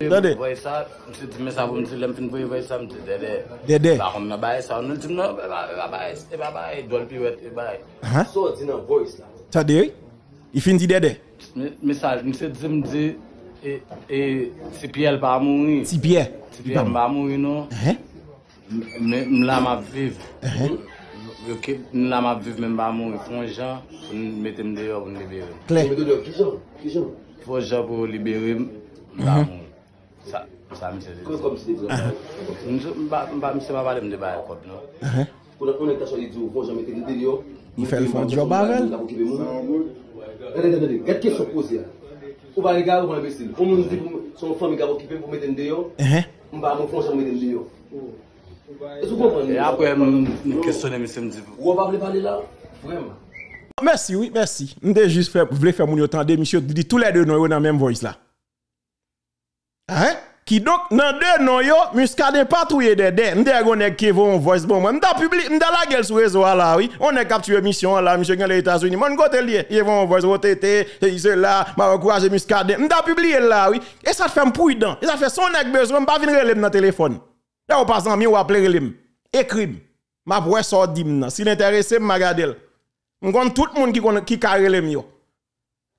Lo de? Mse di mse dè zo, msen dilem tipi, yon dan se nè mwen predè ya codu baè da, sa mi telling mwen bajaba dialog pa pà, babaye So di nan jsen lè Sa di ou? ir wenni di dan? Mse di mzi t woolou yon Tечение? Tature lkommen rayon lè mañana Mens enemy daman mwen mwen de uti Mwen mwen çıkouti kichouti? Mwen fò jò pou liberi m, mba mhm. moun sa misè deyo. Kwen kon misè deyo? Mba misè m avale m de baye kòp nou. Kwen mhm. kon ekta chò di djou, mba m misè deyo. M fè l fò jò bagan? Nan moun. Gète kè chò kouzi ya. Mba li gà, mba m misè deyo. Fò moun di di pou mhm. m son fò mi gà vò kivè, mba m misè deyo. Mba m mons fò jò m misè deyo. E apwe m kèsonè misè deyo. Wò aple vali la? Fò m. Merci, oui, merci. Je juste fait, voulais faire mon entendre, monsieur, dit tous les deux nous dans la même voice là. Hein? Qui donc, dans deux noms, yo, muscade pas tout des dés. M'de gon est qui vont voice bon. M'da public, la gueule sur réseau là, oui. On est capturé mission là, monsieur, dans les États-Unis. Mon côté lié, ils vont voice, au tété, là, m'a encouragé muscade. M'da publié là, oui. Et ça fait un prudent. Et ça fait son nèg besoin, pas venir relem dans téléphone. Là, vous passez en mi ou appeler relem. Écris. Ma voix sort d'hymne. Si l'intéressé, m'a gadel. Mwen tout moun ki, qui ki karelem yo.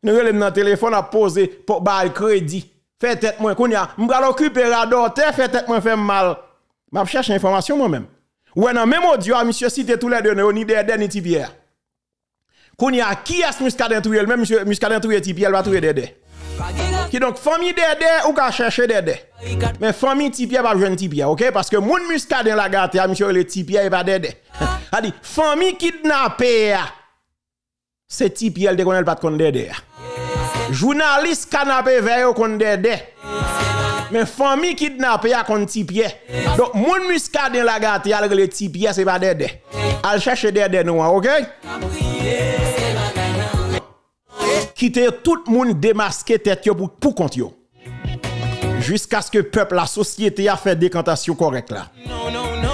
Nous relève un téléphone à poser pour bail crédit. Fait tête moi kounya, m'bral occuper la terre fait tête moi fait mal. M'a cherche information moi-même. Ouais non même audio a monsieur cité tous les deux ni des ni y a qui est muscadin tout même monsieur muscadin tout il va trouver dédé. Qui donc famille dédé ou ka chercher dédé. Mais famille Pierre va jeune Pierre OK parce que moun muscadin la gâté a monsieur le il e va dédé. A dit famille kidnappée Se tipi el de konel pat kon de de Jounalist kanapè veyo kon de de Men fami kidnapè ya kon tipi e Don moun muska den la gati alge le tipi e se pa de de Al chèche de de nou an, ok? Kite tout moun demaske tet yo pou kont yo Jisk aske pep la sosyete ya fè dekantasyon korek la